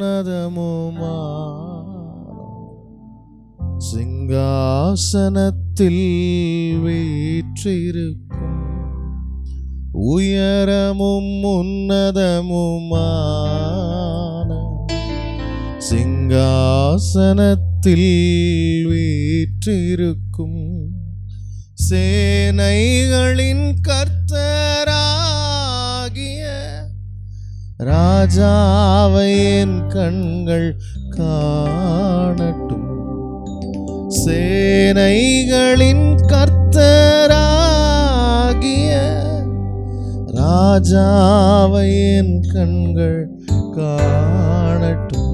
உன்னதமுமா சிங்காசனத்தில் வீற்றிருக்கும் உயரமும் உன்னதமுமான சிங்காசனத்தில் வீற்றிருக்கும் சேனைகளின் கர்த்தரா ராஜாவை என் கண்கள் காணட்டும் சேனைகளின் கர்த்தராகிய ராஜாவை என் கண்கள் காணட்டும்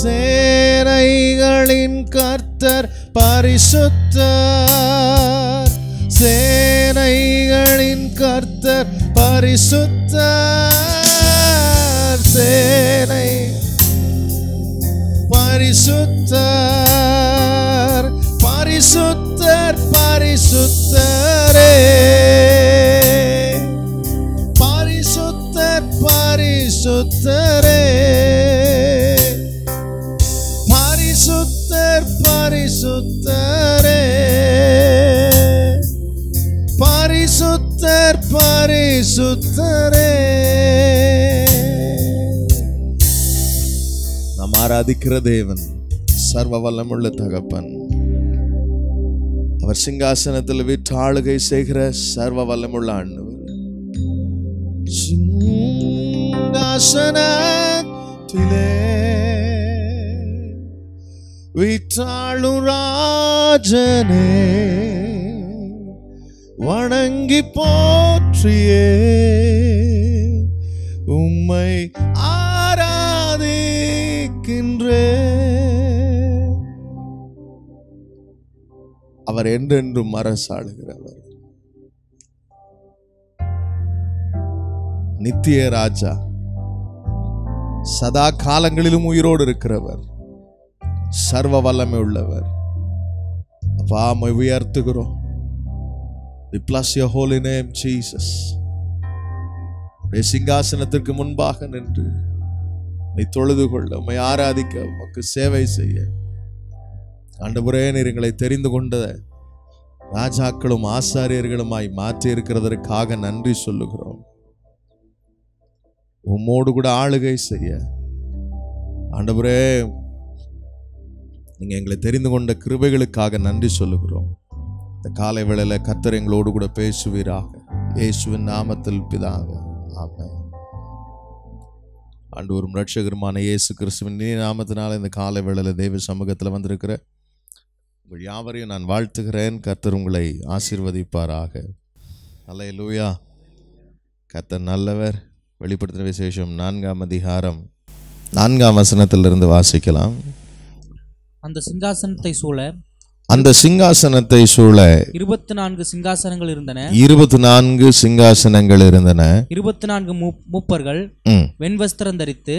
சேனைகளின் கர்த்தர் பரிசுத்த சேனைகளின் கர்த்தர் பரிசுத்த தேவன் சேனை பரிசுத்தர் பரிசுத்தர் பரிசுத்தரே ஆராதிக்கிற தேவன் சர்வ வல்லமுள்ள தகப்பன் அவர் சிங்காசனத்தில் ஆளுகை செய்கிற சர்வ வல்லமுள்ள ஆண்டவர் சிங்காசனத்திலே விற்றாளு ராஜனே வணங்கி போற்றியே உம்மை ஆ அவர் என்றென்றும் மரசாளுகிறவர் நித்திய ராஜா சதா காலங்களிலும் உயிரோடு இருக்கிறவர் சர்வ வல்லமை உள்ளவர் அப்பா உயர்த்துகிறோம் சிங்காசனத்திற்கு முன்பாக நின்று உம்மை தொழுது கொள்ள உம்மை ஆராதிக்க உமக்கு சேவை செய்ய ஆண்டவரே நீர் எங்களை தெரிந்து கொண்ட ராஜாக்களும் ஆசாரியர்களுமாய் மாற்றி இருக்கிறதற்காக நன்றி சொல்லுகிறோம் உம்மோடு கூட ஆளுகை செய்ய ஆண்டபுரே நீங்கள் எங்களை தெரிந்து கொண்ட கிருபைகளுக்காக நன்றி சொல்லுகிறோம் இந்த காலை வேளையில் கத்தர் எங்களோடு கூட பேசுவீராக இயேசுவின் நாமத்தில் பிதாக ஆமாம் அண்டு ஒரு ரட்சகருமான இயேசு கிறிஸ்துவின் நீ நாமத்தினால் இந்த காலை வேளையில் தெய்வ சமூகத்தில் வந்திருக்கிற உங்கள் யாவரையும் நான் வாழ்த்துகிறேன் கர்த்தர் உங்களை ஆசீர்வதிப்பாராக நல்ல லூயா கர்த்தர் நல்லவர் வெளிப்படுத்தின விசேஷம் நான்காம் அதிகாரம் நான்காம் வசனத்திலிருந்து வாசிக்கலாம் அந்த சிங்காசனத்தை சூழ அந்த சிங்காசனத்தை சூழ இருபத்தி நான்கு சிங்காசனங்கள் இருந்தன இருபத்தி நான்கு சிங்காசனங்கள் இருந்தன இருபத்தி நான்கு மூப்பர்கள் வெண்வஸ்திரம் தரித்து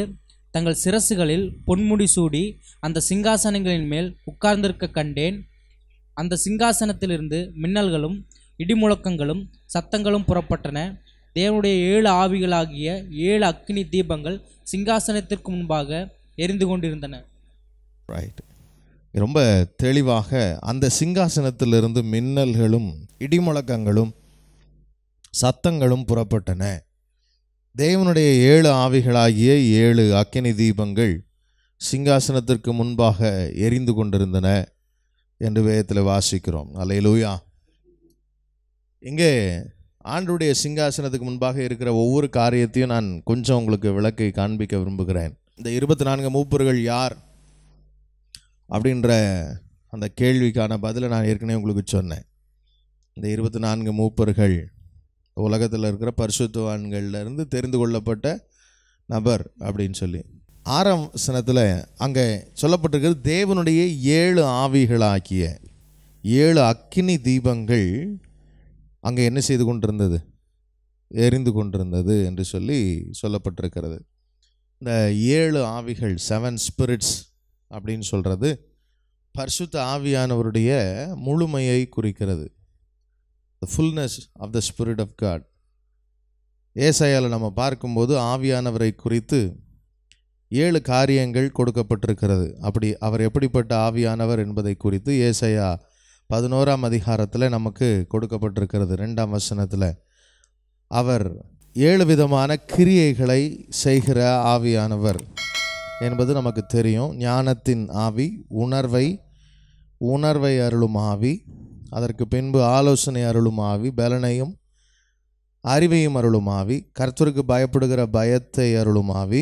தங்கள் சிரசுகளில் பொன்முடி சூடி அந்த சிங்காசனங்களின் மேல் உட்கார்ந்திருக்க கண்டேன் அந்த சிங்காசனத்திலிருந்து மின்னல்களும் இடிமுழக்கங்களும் சத்தங்களும் புறப்பட்டன தேவனுடைய ஏழு ஆவிகளாகிய ஏழு அக்னி தீபங்கள் சிங்காசனத்திற்கு முன்பாக எரிந்து கொண்டிருந்தன ரைட் ரொம்ப தெளிவாக அந்த சிங்காசனத்திலிருந்து மின்னல்களும் இடிமுழக்கங்களும் சத்தங்களும் புறப்பட்டன தேவனுடைய ஏழு ஆவிகளாகிய ஏழு அக்கினி தீபங்கள் சிங்காசனத்திற்கு முன்பாக எரிந்து கொண்டிருந்தன என்று வேதத்தில் வாசிக்கிறோம் அலையிலூயா இங்கே ஆண்டுடைய சிங்காசனத்துக்கு முன்பாக இருக்கிற ஒவ்வொரு காரியத்தையும் நான் கொஞ்சம் உங்களுக்கு விளக்கை காண்பிக்க விரும்புகிறேன் இந்த இருபத்தி நான்கு மூப்பர்கள் யார் அப்படின்ற அந்த கேள்விக்கான பதிலை நான் ஏற்கனவே உங்களுக்கு சொன்னேன் இந்த இருபத்தி நான்கு மூப்பர்கள் உலகத்தில் இருக்கிற பரிசுத்துவான்கள்லேருந்து தெரிந்து கொள்ளப்பட்ட நபர் அப்படின்னு சொல்லி ஆறாம் சனத்தில் அங்கே சொல்லப்பட்டிருக்கிறது தேவனுடைய ஏழு ஆவிகளாகிய ஏழு அக்கினி தீபங்கள் அங்கே என்ன செய்து கொண்டிருந்தது எரிந்து கொண்டிருந்தது என்று சொல்லி சொல்லப்பட்டிருக்கிறது இந்த ஏழு ஆவிகள் செவன் ஸ்பிரிட்ஸ் அப்படின்னு சொல்கிறது பர்சுத்த ஆவியானவருடைய முழுமையை குறிக்கிறது the fullness of the spirit of God ஏசையால் நம்ம பார்க்கும்போது ஆவியானவரை குறித்து ஏழு காரியங்கள் கொடுக்கப்பட்டிருக்கிறது அப்படி அவர் எப்படிப்பட்ட ஆவியானவர் என்பதை குறித்து ஏசையா பதினோராம் அதிகாரத்தில் நமக்கு கொடுக்கப்பட்டிருக்கிறது ரெண்டாம் வசனத்தில் அவர் ஏழு விதமான கிரியைகளை செய்கிற ஆவியானவர் என்பது நமக்கு தெரியும் ஞானத்தின் ஆவி உணர்வை உணர்வை அருளும் ஆவி அதற்கு பின்பு ஆலோசனை அருளும் ஆவி பலனையும் அறிவையும் அருளும் ஆவி கர்த்தருக்கு பயப்படுகிற பயத்தை அருளும் ஆவி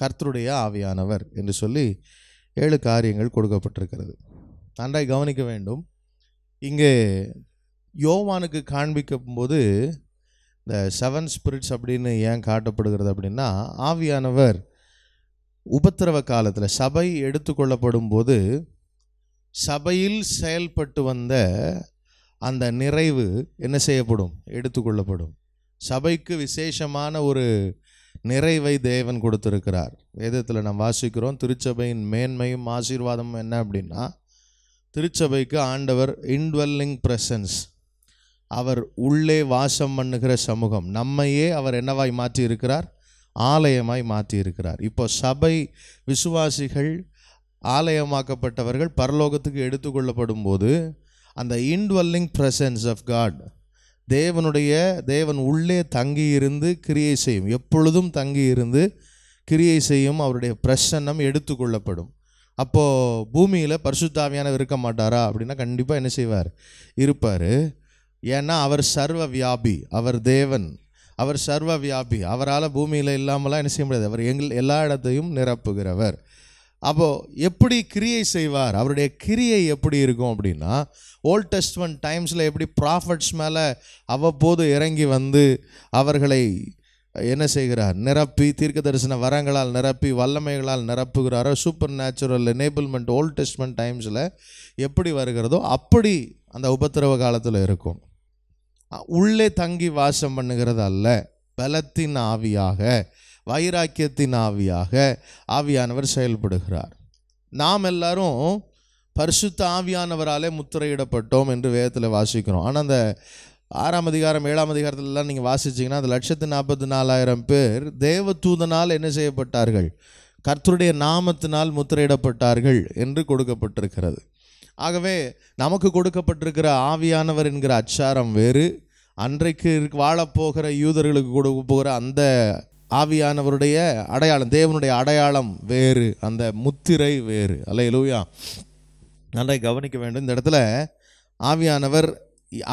கர்த்தருடைய ஆவியானவர் என்று சொல்லி ஏழு காரியங்கள் கொடுக்கப்பட்டிருக்கிறது நன்றாய் கவனிக்க வேண்டும் இங்கே யோவானுக்கு காண்பிக்கும் போது இந்த செவன் ஸ்பிரிட்ஸ் அப்படின்னு ஏன் காட்டப்படுகிறது அப்படின்னா ஆவியானவர் உபத்திரவ காலத்தில் சபை எடுத்துக்கொள்ளப்படும் போது சபையில் செயல்பட்டு வந்த அந்த நிறைவு என்ன செய்யப்படும் எடுத்துக்கொள்ளப்படும் சபைக்கு விசேஷமான ஒரு நிறைவை தேவன் கொடுத்துருக்கிறார் வேதத்தில் நாம் வாசிக்கிறோம் திருச்சபையின் மேன்மையும் ஆசீர்வாதமும் என்ன அப்படின்னா திருச்சபைக்கு ஆண்டவர் இன்வெல்லிங் பிரசன்ஸ் அவர் உள்ளே வாசம் பண்ணுகிற சமூகம் நம்மையே அவர் என்னவாய் மாற்றி இருக்கிறார் ஆலயமாய் மாற்றி இருக்கிறார் இப்போ சபை விசுவாசிகள் ஆலயமாக்கப்பட்டவர்கள் பரலோகத்துக்கு எடுத்துக்கொள்ளப்படும் போது அந்த இன்வெல்லிங் ப்ரெசன்ஸ் ஆஃப் காட் தேவனுடைய தேவன் உள்ளே தங்கியிருந்து கிரியை செய்யும் எப்பொழுதும் தங்கியிருந்து கிரியை செய்யும் அவருடைய பிரசன்னம் எடுத்துக்கொள்ளப்படும் அப்போது பூமியில் பரிசுத்தாவியானவர் இருக்க மாட்டாரா அப்படின்னா கண்டிப்பாக என்ன செய்வார் இருப்பார் ஏன்னா அவர் சர்வ வியாபி அவர் தேவன் அவர் சர்வ வியாபி அவரால் பூமியில் இல்லாமலாம் என்ன செய்ய முடியாது அவர் எங்கள் எல்லா இடத்தையும் நிரப்புகிறவர் அப்போது எப்படி கிரியை செய்வார் அவருடைய கிரியை எப்படி இருக்கும் அப்படின்னா ஓல்ட் டெஸ்ட்மெண்ட் டைம்ஸில் எப்படி ப்ராஃபிட்ஸ் மேலே அவ்வப்போது இறங்கி வந்து அவர்களை என்ன செய்கிறார் நிரப்பி தீர்க்க தரிசன வரங்களால் நிரப்பி வல்லமைகளால் நிரப்புகிறாரோ supernatural enablement old testament டைம்ஸில் எப்படி வருகிறதோ அப்படி அந்த உபத்திரவ காலத்தில் இருக்கும் உள்ளே தங்கி வாசம் பண்ணுகிறது அல்ல பலத்தின் ஆவியாக வைராக்கியத்தின் ஆவியாக ஆவியானவர் செயல்படுகிறார் நாம் எல்லாரும் பரிசுத்த ஆவியானவராலே முத்திரையிடப்பட்டோம் என்று வேதத்தில் வாசிக்கிறோம் ஆனால் அந்த ஆறாம் அதிகாரம் ஏழாம் அதிகாரத்திலலாம் நீங்கள் வாசிச்சிங்கன்னா அது லட்சத்து நாற்பத்தி நாலாயிரம் பேர் தேவதூதனால் என்ன செய்யப்பட்டார்கள் கர்த்தருடைய நாமத்தினால் முத்திரையிடப்பட்டார்கள் என்று கொடுக்கப்பட்டிருக்கிறது ஆகவே நமக்கு கொடுக்கப்பட்டிருக்கிற ஆவியானவர் என்கிற அச்சாரம் வேறு அன்றைக்கு வாழப்போகிற யூதர்களுக்கு கொடுக்க போகிற அந்த ஆவியானவருடைய அடையாளம் தேவனுடைய அடையாளம் வேறு அந்த முத்திரை வேறு அல்ல எழுவியா நன்றாக கவனிக்க வேண்டும் இந்த இடத்துல ஆவியானவர்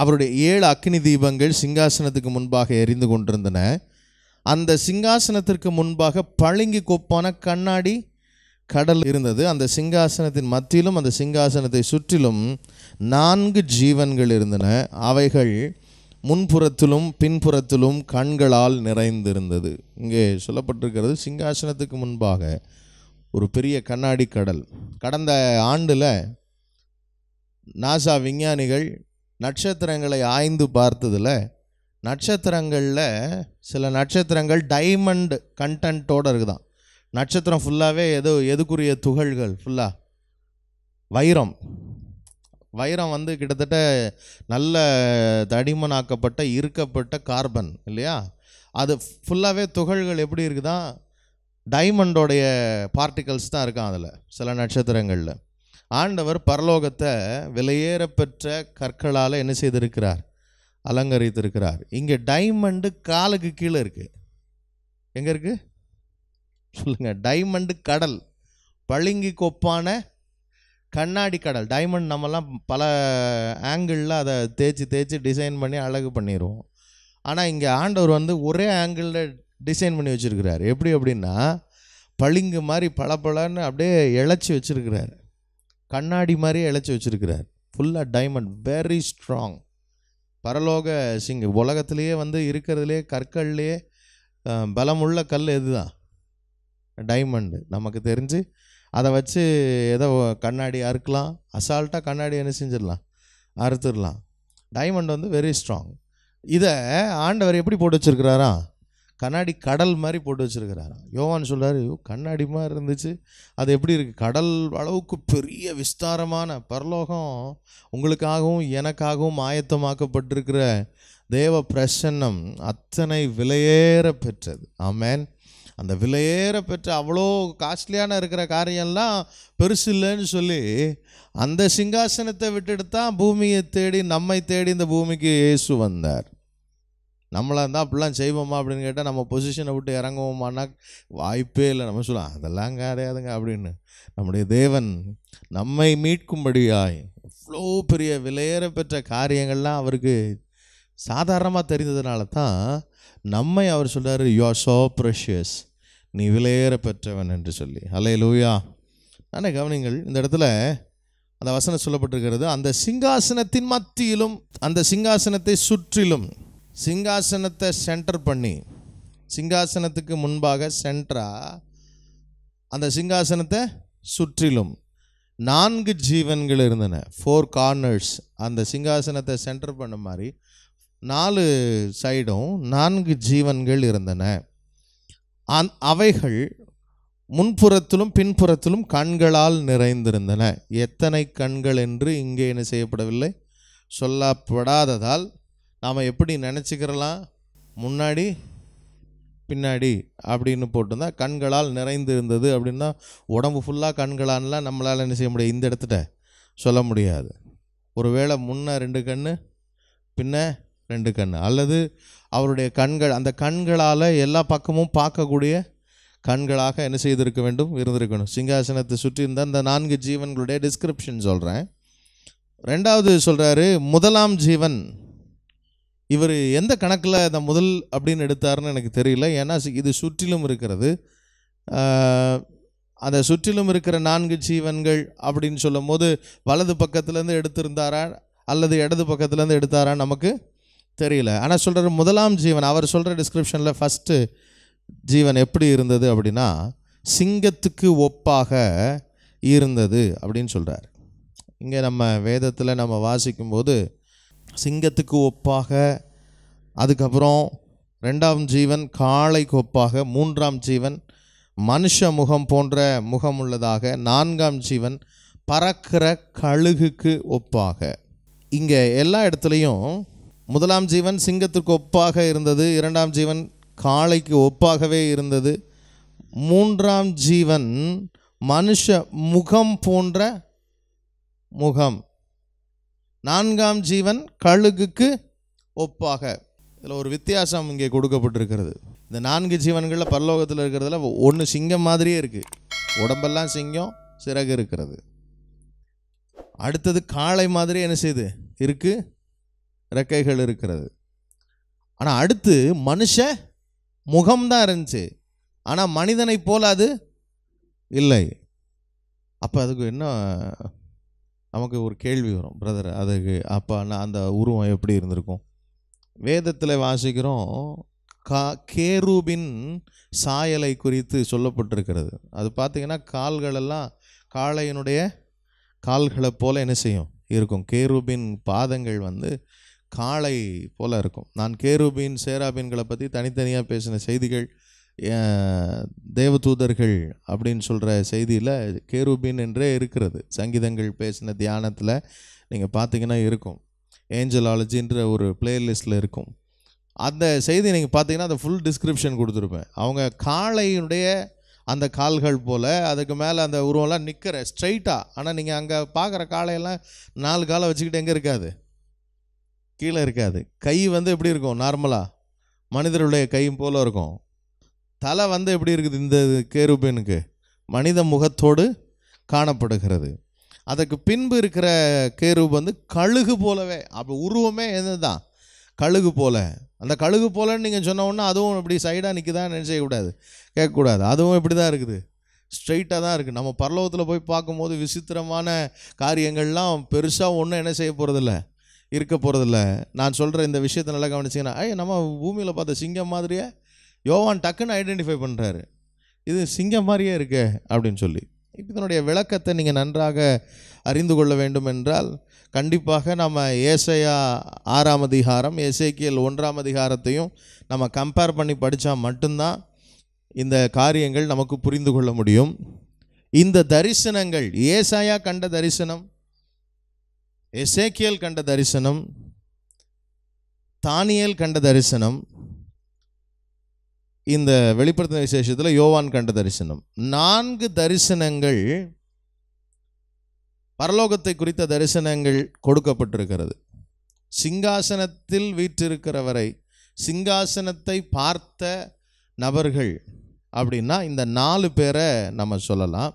அவருடைய ஏழு அக்னி தீபங்கள் சிங்காசனத்துக்கு முன்பாக எரிந்து கொண்டிருந்தன அந்த சிங்காசனத்திற்கு முன்பாக பளிங்கு கொப்பான கண்ணாடி கடல் இருந்தது அந்த சிங்காசனத்தின் மத்தியிலும் அந்த சிங்காசனத்தை சுற்றிலும் நான்கு ஜீவன்கள் இருந்தன அவைகள் முன்புறத்திலும் பின்புறத்திலும் கண்களால் நிறைந்திருந்தது இங்கே சொல்லப்பட்டிருக்கிறது சிங்காசனத்துக்கு முன்பாக ஒரு பெரிய கண்ணாடி கடல் கடந்த ஆண்டில் நாசா விஞ்ஞானிகள் நட்சத்திரங்களை ஆய்ந்து பார்த்ததில் நட்சத்திரங்களில் சில நட்சத்திரங்கள் டைமண்ட் கண்டென்ட்டோடு இருக்குதான் நட்சத்திரம் ஃபுல்லாகவே எதோ எதுக்குரிய துகள்கள் ஃபுல்லாக வைரம் வைரம் வந்து கிட்டத்தட்ட நல்ல தடிமனாக்கப்பட்ட இருக்கப்பட்ட கார்பன் இல்லையா அது ஃபுல்லாகவே துகள்கள் எப்படி இருக்குதான் டைமண்டோடைய பார்ட்டிகல்ஸ் தான் இருக்கான் அதில் சில நட்சத்திரங்களில் ஆண்டவர் பரலோகத்தை விலையேறப்பெற்ற கற்களால் என்ன செய்திருக்கிறார் அலங்கரித்திருக்கிறார் இங்கே டைமண்டு காலுக்கு கீழே இருக்குது எங்கே இருக்குது சொல்லுங்கள் டைமண்டு கடல் பளிங்கு கொப்பான கண்ணாடி கடல் டைமண்ட் நம்மலாம் பல ஆங்கிளில் அதை தேய்ச்சி தேய்ச்சி டிசைன் பண்ணி அழகு பண்ணிடுவோம் ஆனால் இங்கே ஆண்டவர் வந்து ஒரே ஆங்கிளில் டிசைன் பண்ணி வச்சுருக்கிறார் எப்படி அப்படின்னா பளிங்கு மாதிரி பளபளன்னு அப்படியே இழைச்சி வச்சுருக்கிறார் கண்ணாடி மாதிரி இழைச்சி வச்சுருக்கிறார் ஃபுல்லாக டைமண்ட் வெரி ஸ்ட்ராங் பரலோக சிங்கு உலகத்துலேயே வந்து இருக்கிறதுலே கற்கள்லேயே பலமுள்ள கல் எது தான் டைமண்டு நமக்கு தெரிஞ்சு அதை வச்சு ஏதோ கண்ணாடி அறுக்கலாம் அசால்ட்டாக கண்ணாடி என்ன செஞ்சிடலாம் அறுத்துடலாம் டைமண்ட் வந்து வெரி ஸ்ட்ராங் இதை ஆண்டவர் எப்படி போட்டு வச்சுருக்கிறாரா கண்ணாடி கடல் மாதிரி போட்டு வச்சுருக்கிறாரா யோவான் சொல்கிறார் ஐயோ கண்ணாடி மாதிரி இருந்துச்சு அது எப்படி இருக்குது கடல் அளவுக்கு பெரிய விஸ்தாரமான பரலோகம் உங்களுக்காகவும் எனக்காகவும் ஆயத்தமாக்கப்பட்டிருக்கிற தேவ பிரசன்னம் அத்தனை விலையேற பெற்றது ஆமேன் அந்த விலையேற பெற்ற அவ்வளோ காஸ்ட்லியான இருக்கிற காரியம்லாம் பெருசு இல்லைன்னு சொல்லி அந்த சிங்காசனத்தை விட்டுட்டு தான் பூமியை தேடி நம்மை தேடி இந்த பூமிக்கு இயேசு வந்தார் நம்மளாக இருந்தால் அப்படிலாம் செய்வோமா அப்படின்னு கேட்டால் நம்ம பொசிஷனை விட்டு இறங்குவோமானா வாய்ப்பே இல்லை நம்ம சொல்லலாம் அதெல்லாம் கிடையாதுங்க அப்படின்னு நம்முடைய தேவன் நம்மை மீட்கும்படியாய் இவ்வளோ பெரிய விலையேற பெற்ற காரியங்கள்லாம் அவருக்கு சாதாரணமாக தெரிந்ததுனால தான் நம்மை அவர் சொல்கிறார் யூ ஆர் ஸோ ப்ரெஷியஸ் நீ விலையேற பெற்றவன் என்று சொல்லி அலே லூயா ஆனால் கவனிங்கள் இந்த இடத்துல அந்த வசனம் சொல்லப்பட்டிருக்கிறது அந்த சிங்காசனத்தின் மத்தியிலும் அந்த சிங்காசனத்தை சுற்றிலும் சிங்காசனத்தை சென்டர் பண்ணி சிங்காசனத்துக்கு முன்பாக சென்ட்ரா அந்த சிங்காசனத்தை சுற்றிலும் நான்கு ஜீவன்கள் இருந்தன ஃபோர் கார்னர்ஸ் அந்த சிங்காசனத்தை சென்டர் பண்ண மாதிரி நாலு சைடும் நான்கு ஜீவன்கள் இருந்தன அந் அவைகள் முன்புறத்திலும் பின்புறத்திலும் கண்களால் நிறைந்திருந்தன எத்தனை கண்கள் என்று இங்கே என்ன செய்யப்படவில்லை சொல்லப்படாததால் நாம் எப்படி நினச்சிக்கிறலாம் முன்னாடி பின்னாடி அப்படின்னு போட்டிருந்தா கண்களால் நிறைந்து இருந்தது அப்படின்னா உடம்பு ஃபுல்லாக கண்களான்லாம் நம்மளால் என்ன செய்ய முடியாது இந்த இடத்துல சொல்ல முடியாது ஒருவேளை முன்ன ரெண்டு கண் பின்ன ரெண்டு கண் அல்லது அவருடைய கண்கள் அந்த கண்களால் எல்லா பக்கமும் பார்க்கக்கூடிய கண்களாக என்ன செய்திருக்க வேண்டும் இருந்திருக்கணும் சிங்காசனத்தை சுற்றி அந்த நான்கு ஜீவன்களுடைய டிஸ்கிரிப்ஷன் சொல்கிறேன் ரெண்டாவது சொல்கிறாரு முதலாம் ஜீவன் இவர் எந்த கணக்கில் இந்த முதல் அப்படின்னு எடுத்தார்னு எனக்கு தெரியல ஏன்னா இது சுற்றிலும் இருக்கிறது அந்த சுற்றிலும் இருக்கிற நான்கு ஜீவன்கள் அப்படின்னு சொல்லும் போது வலது பக்கத்துலேருந்து எடுத்திருந்தாரா அல்லது இடது பக்கத்துலேருந்து எடுத்தாரா நமக்கு தெரியல ஆனால் சொல்கிற முதலாம் ஜீவன் அவர் சொல்கிற டிஸ்கிரிப்ஷனில் ஃபஸ்ட்டு ஜீவன் எப்படி இருந்தது அப்படின்னா சிங்கத்துக்கு ஒப்பாக இருந்தது அப்படின்னு சொல்கிறார் இங்கே நம்ம வேதத்தில் நம்ம வாசிக்கும்போது சிங்கத்துக்கு ஒப்பாக அதுக்கப்புறம் ரெண்டாம் ஜீவன் காளைக்கு ஒப்பாக மூன்றாம் ஜீவன் மனுஷ முகம் போன்ற முகம் உள்ளதாக நான்காம் ஜீவன் பறக்கிற கழுகுக்கு ஒப்பாக இங்கே எல்லா இடத்துலையும் முதலாம் ஜீவன் சிங்கத்திற்கு ஒப்பாக இருந்தது இரண்டாம் ஜீவன் காளைக்கு ஒப்பாகவே இருந்தது மூன்றாம் ஜீவன் மனுஷ முகம் போன்ற முகம் நான்காம் ஜீவன் கழுகுக்கு ஒப்பாக இதில் ஒரு வித்தியாசம் இங்கே கொடுக்கப்பட்டிருக்கிறது இந்த நான்கு ஜீவன்களில் பரலோகத்தில் இருக்கிறதுல ஒன்று சிங்கம் மாதிரியே இருக்குது உடம்பெல்லாம் சிங்கம் சிறகு இருக்கிறது அடுத்தது காளை மாதிரி என்ன செய்யுது இருக்குது ரெக்கைகள் இருக்கிறது ஆனால் அடுத்து மனுஷ முகம்தான் இருந்துச்சு ஆனால் மனிதனை போல அது இல்லை அப்போ அதுக்கு என்ன நமக்கு ஒரு கேள்வி வரும் பிரதர் அதுக்கு அப்போ நான் அந்த உருவம் எப்படி இருந்திருக்கும் வேதத்தில் வாசிக்கிறோம் கா கேரூபின் சாயலை குறித்து சொல்லப்பட்டிருக்கிறது அது பார்த்திங்கன்னா கால்களெல்லாம் காளையினுடைய கால்களை போல் என்ன செய்யும் இருக்கும் கேரூபின் பாதங்கள் வந்து காளை போல் இருக்கும் நான் கேருபீன் சேராபீன்களை பற்றி தனித்தனியாக பேசின செய்திகள் தேவதூதர்கள் அப்படின்னு சொல்கிற செய்தியில் கேருபீன் என்றே இருக்கிறது சங்கீதங்கள் பேசின தியானத்தில் நீங்கள் பார்த்தீங்கன்னா இருக்கும் ஏஞ்சலாலஜின்ற ஒரு பிளேலிஸ்ட்டில் இருக்கும் அந்த செய்தி நீங்கள் பார்த்தீங்கன்னா அந்த ஃபுல் டிஸ்கிரிப்ஷன் கொடுத்துருப்பேன் அவங்க காளையினுடைய அந்த கால்கள் போல் அதுக்கு மேலே அந்த உருவம்லாம் நிற்கிற ஸ்ட்ரைட்டாக ஆனால் நீங்கள் அங்கே பார்க்குற காளையெல்லாம் நாலு காலை வச்சுக்கிட்டு எங்கே இருக்காது கீழே இருக்காது கை வந்து எப்படி இருக்கும் நார்மலாக மனிதருடைய கையும் போல் இருக்கும் தலை வந்து எப்படி இருக்குது இந்த கேருபேனுக்கு மனித முகத்தோடு காணப்படுகிறது அதுக்கு பின்பு இருக்கிற கேரு வந்து கழுகு போலவே அப்போ உருவமே எது தான் கழுகு போல அந்த கழுகு போலன்னு நீங்கள் சொன்ன அதுவும் இப்படி சைடாக நிற்கிதான்னு நினச்சிக்கக்கூடாது கேட்கக்கூடாது அதுவும் இப்படி தான் இருக்குது ஸ்ட்ரைட்டாக தான் இருக்குது நம்ம பரலோகத்தில் போய் பார்க்கும்போது விசித்திரமான காரியங்கள்லாம் பெருசாக ஒன்றும் என்ன செய்ய போகிறதில்ல இருக்க போகிறதில்ல நான் சொல்கிற இந்த விஷயத்தை நல்லா கவனிச்சிங்கன்னா ஐயா நம்ம பூமியில் பார்த்த சிங்கம் மாதிரியே யோவான் டக்குன்னு ஐடென்டிஃபை பண்ணுறாரு இது சிங்கம் மாதிரியே இருக்கு அப்படின்னு சொல்லி இப்போ இதனுடைய விளக்கத்தை நீங்கள் நன்றாக அறிந்து கொள்ள வேண்டும் என்றால் கண்டிப்பாக நம்ம ஏசையா ஆறாம் அதிகாரம் ஏசைக்கியல் ஒன்றாம் அதிகாரத்தையும் நம்ம கம்பேர் பண்ணி படித்தா மட்டும்தான் இந்த காரியங்கள் நமக்கு புரிந்து கொள்ள முடியும் இந்த தரிசனங்கள் ஏசாயா கண்ட தரிசனம் எசேக்கியல் கண்ட தரிசனம் தானியல் கண்ட தரிசனம் இந்த வெளிப்படுத்த விசேஷத்தில் யோவான் கண்ட தரிசனம் நான்கு தரிசனங்கள் பரலோகத்தை குறித்த தரிசனங்கள் கொடுக்கப்பட்டிருக்கிறது சிங்காசனத்தில் வீற்றிருக்கிறவரை சிங்காசனத்தை பார்த்த நபர்கள் அப்படின்னா இந்த நாலு பேரை நம்ம சொல்லலாம்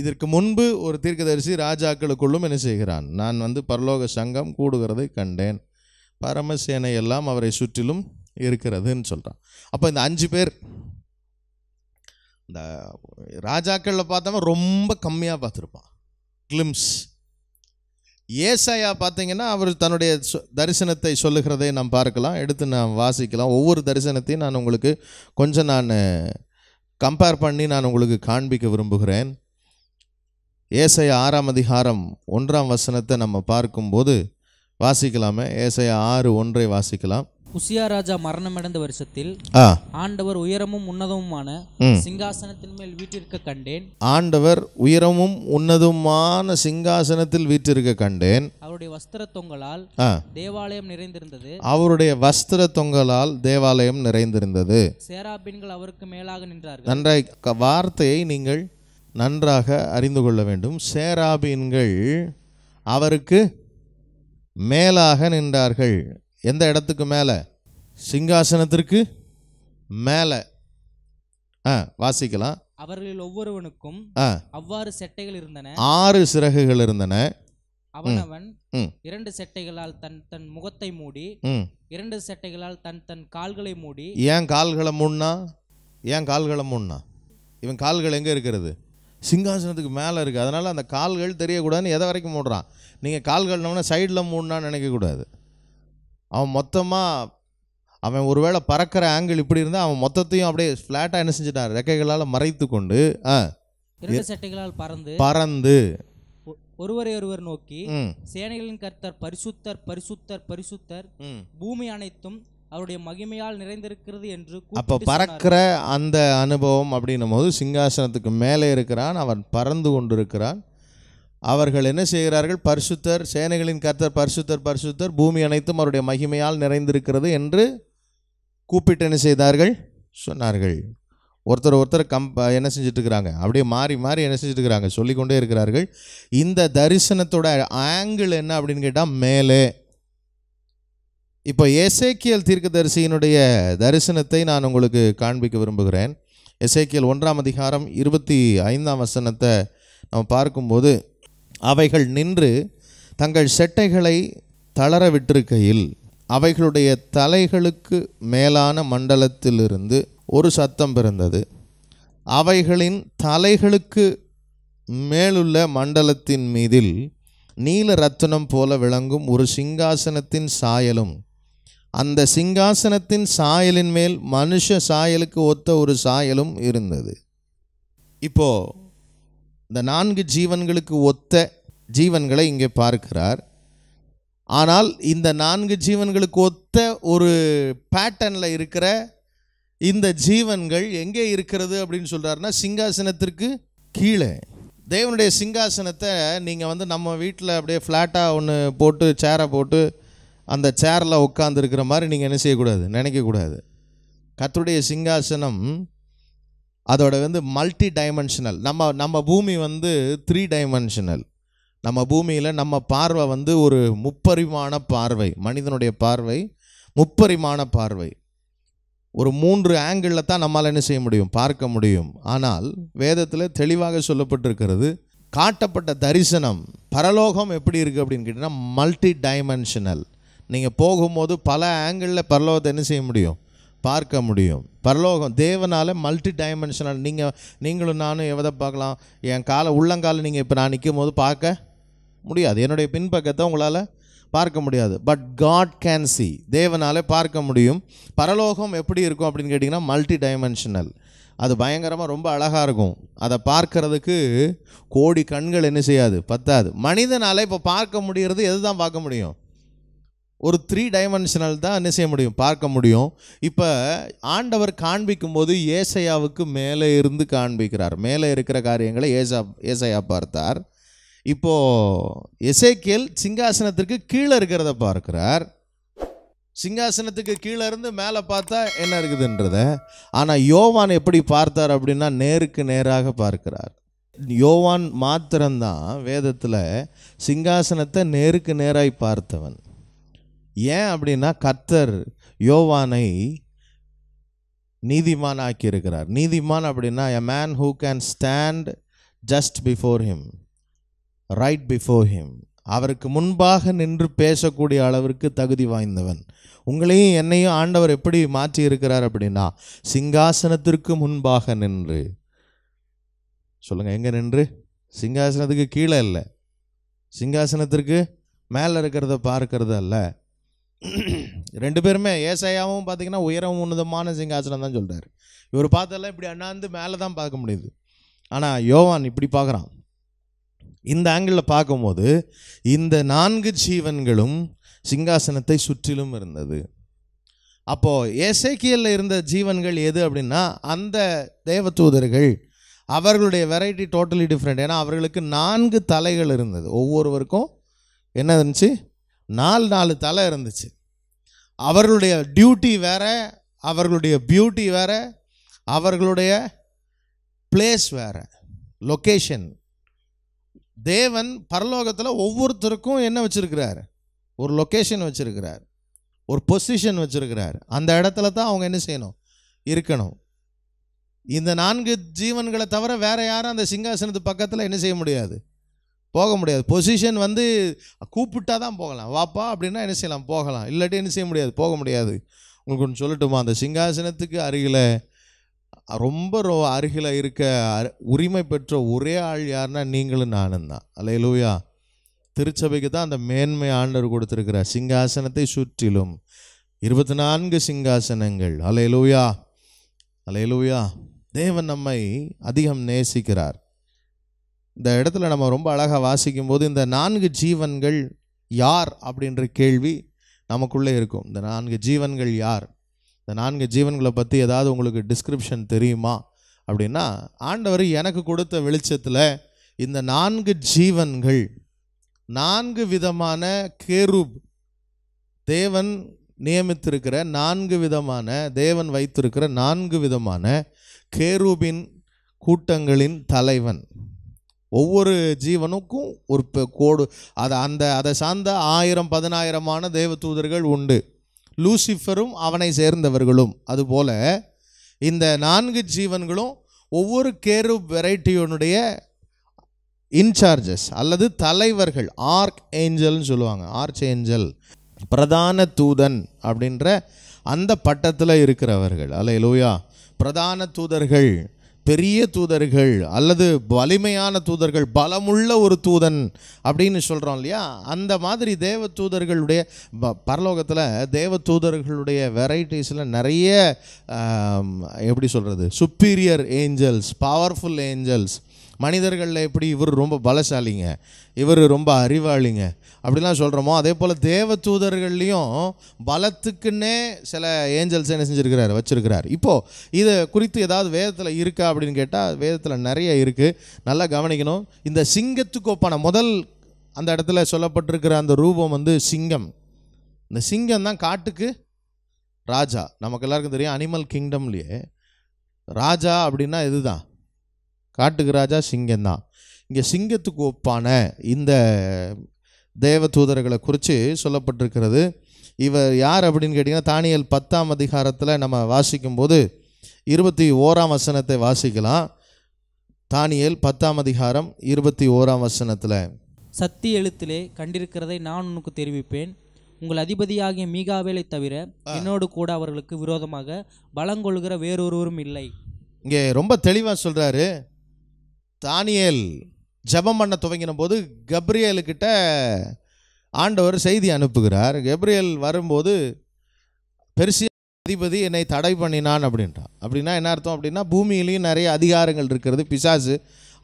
இதற்கு முன்பு ஒரு தீர்க்கதரிசி ராஜாக்களுக்குள்ளும் என்ன செய்கிறான் நான் வந்து பரலோக சங்கம் கூடுகிறதை கண்டேன் பரமசேனை எல்லாம் அவரை சுற்றிலும் இருக்கிறதுன்னு சொல்கிறான் அப்போ இந்த அஞ்சு பேர் இந்த ராஜாக்களில் பார்த்தவன் ரொம்ப கம்மியாக பார்த்துருப்பான் கிளிம்ஸ் ஏசாயா பார்த்தீங்கன்னா அவர் தன்னுடைய தரிசனத்தை சொல்லுகிறதை நாம் பார்க்கலாம் எடுத்து நாம் வாசிக்கலாம் ஒவ்வொரு தரிசனத்தையும் நான் உங்களுக்கு கொஞ்சம் நான் கம்பேர் பண்ணி நான் உங்களுக்கு காண்பிக்க விரும்புகிறேன் ஏசைய ஆறாம் அதிகாரம் ஒன்றாம் வசனத்தை நம்ம பார்க்கும்போது வாசிக்கலாமே ஏசைய ஆறு ஒன்றை வாசிக்கலாம் உசியா ராஜா மரணமடைந்த வருஷத்தில் ஆண்டவர் உயரமும் உன்னதமுமான சிங்காசனத்தின் மேல் வீட்டிருக்க கண்டேன் ஆண்டவர் உயரமும் உன்னதுமான சிங்காசனத்தில் வீற்றிருக்க கண்டேன் அவருடைய வஸ்திர தொங்கலால் தேவாலயம் நிறைந்திருந்தது அவருடைய வஸ்திர தொங்கலால் தேவாலயம் நிறைந்திருந்தது சேராபின்கள் அவருக்கு மேலாக நின்றார்கள் நன்றாய் வார்த்தையை நீங்கள் நன்றாக அறிந்து கொள்ள வேண்டும் சேராபீன்கள் அவருக்கு மேலாக நின்றார்கள் எந்த இடத்துக்கு மேலே சிங்காசனத்திற்கு மேலே ஆ வாசிக்கலாம் அவர்களில் ஒவ்வொருவனுக்கும் அவ்வாறு செட்டைகள் இருந்தன ஆறு சிறகுகள் இருந்தன அவனவன் இரண்டு செட்டைகளால் தன் தன் முகத்தை மூடி இரண்டு செட்டைகளால் தன் தன் கால்களை மூடி ஏன் கால்களை மூடனா ஏன் கால்களை மூடனா இவன் கால்கள் எங்கே இருக்கிறது சிங்காசனத்துக்கு மேலே இருக்குது அதனால் அந்த கால்கள் தெரியக்கூடாதுன்னு எதை வரைக்கும் மூடுறான் நீங்கள் கால்கள் நம்மனா சைடில் மூடனான்னு நினைக்கக்கூடாது அவன் மொத்தமாக அவன் ஒருவேளை பறக்கிற ஆங்கிள் இப்படி இருந்தால் அவன் மொத்தத்தையும் அப்படியே ஃப்ளாட்டாக என்ன செஞ்சிட்டான் ரெக்கைகளால் மறைத்து கொண்டு ஆ சட்டைகளால் பறந்து பறந்து ஒருவரை ஒருவர் நோக்கி சேனைகளின் கர்த்தர் பரிசுத்தர் பரிசுத்தர் பரிசுத்தர் பூமி அனைத்தும் அவருடைய மகிமையால் நிறைந்திருக்கிறது என்று அப்போ பறக்கிற அந்த அனுபவம் அப்படின்னும் போது சிங்காசனத்துக்கு மேலே இருக்கிறான் அவன் பறந்து கொண்டிருக்கிறான் அவர்கள் என்ன செய்கிறார்கள் பரிசுத்தர் சேனைகளின் கர்த்தர் பரிசுத்தர் பரிசுத்தர் பூமி அனைத்தும் அவருடைய மகிமையால் நிறைந்திருக்கிறது என்று கூப்பிட்டு என்ன செய்தார்கள் சொன்னார்கள் ஒருத்தர் ஒருத்தர் கம் என்ன செஞ்சிட்ருக்கிறாங்க அப்படியே மாறி மாறி என்ன செஞ்சிட்ருக்கிறாங்க சொல்லிக்கொண்டே இருக்கிறார்கள் இந்த தரிசனத்தோட ஆங்கிள் என்ன அப்படின்னு கேட்டால் மேலே இப்போ ஏசேக்கியல் தரிசியினுடைய தரிசனத்தை நான் உங்களுக்கு காண்பிக்க விரும்புகிறேன் எசேக்கியல் ஒன்றாம் அதிகாரம் இருபத்தி ஐந்தாம் வசனத்தை நம்ம பார்க்கும்போது அவைகள் நின்று தங்கள் செட்டைகளை தளர விட்டிருக்கையில் அவைகளுடைய தலைகளுக்கு மேலான மண்டலத்திலிருந்து ஒரு சத்தம் பிறந்தது அவைகளின் தலைகளுக்கு மேலுள்ள மண்டலத்தின் மீதில் நீல ரத்தனம் போல விளங்கும் ஒரு சிங்காசனத்தின் சாயலும் அந்த சிங்காசனத்தின் சாயலின் மேல் மனுஷ சாயலுக்கு ஒத்த ஒரு சாயலும் இருந்தது இப்போ இந்த நான்கு ஜீவன்களுக்கு ஒத்த ஜீவன்களை இங்கே பார்க்கிறார் ஆனால் இந்த நான்கு ஜீவன்களுக்கு ஒத்த ஒரு பேட்டர்னில் இருக்கிற இந்த ஜீவன்கள் எங்கே இருக்கிறது அப்படின்னு சொல்கிறாருன்னா சிங்காசனத்திற்கு கீழே தேவனுடைய சிங்காசனத்தை நீங்கள் வந்து நம்ம வீட்டில் அப்படியே ஃப்ளாட்டாக ஒன்று போட்டு சேரை போட்டு அந்த சேரில் உட்காந்துருக்கிற மாதிரி நீங்கள் என்ன செய்யக்கூடாது நினைக்கக்கூடாது கத்துடைய சிங்காசனம் அதோட வந்து மல்டி டைமென்ஷனல் நம்ம நம்ம பூமி வந்து த்ரீ டைமென்ஷனல் நம்ம பூமியில் நம்ம பார்வை வந்து ஒரு முப்பரிமாண பார்வை மனிதனுடைய பார்வை முப்பரிமாண பார்வை ஒரு மூன்று ஆங்கிளில் தான் நம்மளால் என்ன செய்ய முடியும் பார்க்க முடியும் ஆனால் வேதத்தில் தெளிவாக சொல்லப்பட்டிருக்கிறது காட்டப்பட்ட தரிசனம் பரலோகம் எப்படி இருக்குது அப்படின்னு கேட்டிங்கன்னா மல்டி டைமென்ஷனல் நீங்கள் போகும்போது பல ஆங்கிளில் பரலோகத்தை என்ன செய்ய முடியும் பார்க்க முடியும் பரலோகம் தேவனால் மல்டி டைமென்ஷனல் நீங்கள் நீங்களும் நானும் எவதை பார்க்கலாம் என் காலை உள்ளங்கால நீங்கள் இப்போ நான் நிற்கும் போது பார்க்க முடியாது என்னுடைய பின்பக்கத்தை உங்களால் பார்க்க முடியாது பட் காட் கேன் சி தேவனால் பார்க்க முடியும் பரலோகம் எப்படி இருக்கும் அப்படின்னு கேட்டிங்கன்னா மல்டி டைமென்ஷனல் அது பயங்கரமாக ரொம்ப அழகாக இருக்கும் அதை பார்க்கறதுக்கு கோடி கண்கள் என்ன செய்யாது பத்தாது மனிதனால் இப்போ பார்க்க முடிகிறது எது தான் பார்க்க முடியும் ஒரு த்ரீ டைமென்ஷனல் தான் என்ன செய்ய முடியும் பார்க்க முடியும் இப்போ ஆண்டவர் காண்பிக்கும் போது ஏசையாவுக்கு மேலே இருந்து காண்பிக்கிறார் மேலே இருக்கிற காரியங்களை ஏசா ஏசையா பார்த்தார் இப்போது எசேக்கியல் சிங்காசனத்திற்கு கீழே இருக்கிறத பார்க்கிறார் சிங்காசனத்துக்கு கீழே இருந்து மேலே பார்த்தா என்ன இருக்குதுன்றத ஆனால் யோவான் எப்படி பார்த்தார் அப்படின்னா நேருக்கு நேராக பார்க்கிறார் யோவான் மாத்திரம்தான் வேதத்தில் சிங்காசனத்தை நேருக்கு நேராய் பார்த்தவன் ஏன் அப்படின்னா கர்த்தர் யோவானை நீதிமான் ஆக்கியிருக்கிறார் நீதிமான் அப்படின்னா a man who can stand just before him right before him அவருக்கு முன்பாக நின்று பேசக்கூடிய அளவிற்கு தகுதி வாய்ந்தவன் உங்களையும் என்னையும் ஆண்டவர் எப்படி மாற்றி இருக்கிறார் அப்படின்னா சிங்காசனத்திற்கு முன்பாக நின்று சொல்லுங்கள் எங்கே நின்று சிங்காசனத்துக்கு கீழே இல்லை சிங்காசனத்திற்கு மேலே இருக்கிறத பார்க்கறது அல்ல ரெண்டு பேருமே ஏசாயாவும் பார்த்தீங்கன்னா உயரம் உன்னதமான சிங்காசனம் தான் சொல்கிறார் இவர் பார்த்தெல்லாம் இப்படி அண்ணாந்து மேலே தான் பார்க்க முடியுது ஆனால் யோவான் இப்படி பார்க்குறான் இந்த ஆங்கிளில் பார்க்கும்போது இந்த நான்கு ஜீவன்களும் சிங்காசனத்தை சுற்றிலும் இருந்தது அப்போது ஏசைக்கியலில் இருந்த ஜீவன்கள் எது அப்படின்னா அந்த தூதர்கள் அவர்களுடைய வெரைட்டி டோட்டலி டிஃப்ரெண்ட் ஏன்னா அவர்களுக்கு நான்கு தலைகள் இருந்தது ஒவ்வொருவருக்கும் என்ன இருந்துச்சு நாலு நாலு தலை இருந்துச்சு அவர்களுடைய டியூட்டி வேற அவர்களுடைய பியூட்டி வேறு அவர்களுடைய பிளேஸ் வேற லொக்கேஷன் தேவன் பரலோகத்தில் ஒவ்வொருத்தருக்கும் என்ன வச்சுருக்கிறார் ஒரு லொக்கேஷன் வச்சுருக்கிறார் ஒரு பொசிஷன் வச்சுருக்கிறார் அந்த இடத்துல தான் அவங்க என்ன செய்யணும் இருக்கணும் இந்த நான்கு ஜீவன்களை தவிர வேறு யாரும் அந்த சிங்காசனத்து பக்கத்தில் என்ன செய்ய முடியாது போக முடியாது பொசிஷன் வந்து கூப்பிட்டா தான் போகலாம் வாப்பா அப்படின்னா என்ன செய்யலாம் போகலாம் இல்லாட்டி என்ன செய்ய முடியாது போக முடியாது உங்களுக்கு ஒன்று சொல்லட்டுமா அந்த சிங்காசனத்துக்கு அருகில் ரொம்ப அருகில் இருக்க உரிமை பெற்ற ஒரே ஆள் யாருன்னா நீங்களும் நானும் தான் அல்ல இலவியா திருச்சபைக்கு தான் அந்த மேன்மை ஆண்டர் கொடுத்துருக்கிறார் சிங்காசனத்தை சுற்றிலும் இருபத்தி நான்கு சிங்காசனங்கள் அல்ல இலவியா அல்ல இலவியா தேவன் நம்மை அதிகம் நேசிக்கிறார் இந்த இடத்துல நம்ம ரொம்ப அழகாக வாசிக்கும் போது இந்த நான்கு ஜீவன்கள் யார் அப்படின்ற கேள்வி நமக்குள்ளே இருக்கும் இந்த நான்கு ஜீவன்கள் யார் இந்த நான்கு ஜீவன்களை பற்றி ஏதாவது உங்களுக்கு டிஸ்கிரிப்ஷன் தெரியுமா அப்படின்னா ஆண்டவர் எனக்கு கொடுத்த வெளிச்சத்தில் இந்த நான்கு ஜீவன்கள் நான்கு விதமான கேரூப் தேவன் நியமித்திருக்கிற நான்கு விதமான தேவன் வைத்திருக்கிற நான்கு விதமான கேரூபின் கூட்டங்களின் தலைவன் ஒவ்வொரு ஜீவனுக்கும் ஒரு கோடு அதை அந்த அதை சார்ந்த ஆயிரம் பதினாயிரமான தேவ தூதர்கள் உண்டு லூசிஃபரும் அவனை சேர்ந்தவர்களும் அதுபோல இந்த நான்கு ஜீவன்களும் ஒவ்வொரு கேரு வெரைட்டியனுடைய இன்சார்ஜஸ் அல்லது தலைவர்கள் ஆர்க் ஏஞ்சல்னு சொல்லுவாங்க ஆர்ச் ஏஞ்சல் பிரதான தூதன் அப்படின்ற அந்த பட்டத்தில் இருக்கிறவர்கள் அல்ல பிரதான தூதர்கள் பெரிய தூதர்கள் அல்லது வலிமையான தூதர்கள் பலமுள்ள ஒரு தூதன் அப்படின்னு சொல்கிறோம் இல்லையா அந்த மாதிரி தேவ தூதர்களுடைய பரலோகத்தில் தேவ தூதர்களுடைய வெரைட்டிஸில் நிறைய எப்படி சொல்கிறது சுப்பீரியர் ஏஞ்சல்ஸ் பவர்ஃபுல் ஏஞ்சல்ஸ் மனிதர்களில் எப்படி இவர் ரொம்ப பலசாலிங்க இவர் ரொம்ப அறிவாளிங்க அப்படிலாம் சொல்கிறோமோ அதே போல் தேவ தூதர்கள்லேயும் பலத்துக்குன்னே சில ஏஞ்சல்ஸ் என்ன செஞ்சுருக்கிறார் வச்சுருக்கிறார் இப்போது இதை குறித்து ஏதாவது வேதத்தில் இருக்கா அப்படின்னு கேட்டால் வேதத்தில் நிறைய இருக்குது நல்லா கவனிக்கணும் இந்த சிங்கத்துக்கு ஒப்பான முதல் அந்த இடத்துல சொல்லப்பட்டிருக்கிற அந்த ரூபம் வந்து சிங்கம் இந்த சிங்கம் தான் காட்டுக்கு ராஜா நமக்கு எல்லாருக்கும் தெரியும் அனிமல் கிங்டம்லேயே ராஜா அப்படின்னா இதுதான் காட்டுக்கு ராஜா சிங்கம் தான் இங்கே சிங்கத்துக்கு ஒப்பான இந்த தேவ தூதர்களை குறித்து சொல்லப்பட்டிருக்கிறது இவர் யார் அப்படின்னு கேட்டிங்கன்னா தானியல் பத்தாம் அதிகாரத்தில் நம்ம வாசிக்கும்போது இருபத்தி ஓராம் வசனத்தை வாசிக்கலாம் தானியல் பத்தாம் அதிகாரம் இருபத்தி ஓராம் வசனத்தில் சத்தி எழுத்திலே கண்டிருக்கிறதை நான் உனக்கு தெரிவிப்பேன் உங்கள் அதிபதியாகிய மீகாவேலை தவிர என்னோடு கூட அவர்களுக்கு விரோதமாக பலங்கொள்கிற வேறொருவரும் இல்லை இங்கே ரொம்ப தெளிவாக சொல்கிறாரு தானியல் ஜபம் பண்ண துவங்கின போது கப்ரியலுக்கிட்ட ஆண்டவர் செய்தி அனுப்புகிறார் கப்ரியல் வரும்போது பெருசிய அதிபதி என்னை தடை பண்ணினான் அப்படின்றான் அப்படின்னா என்ன அர்த்தம் அப்படின்னா பூமியிலையும் நிறைய அதிகாரங்கள் இருக்கிறது பிசாசு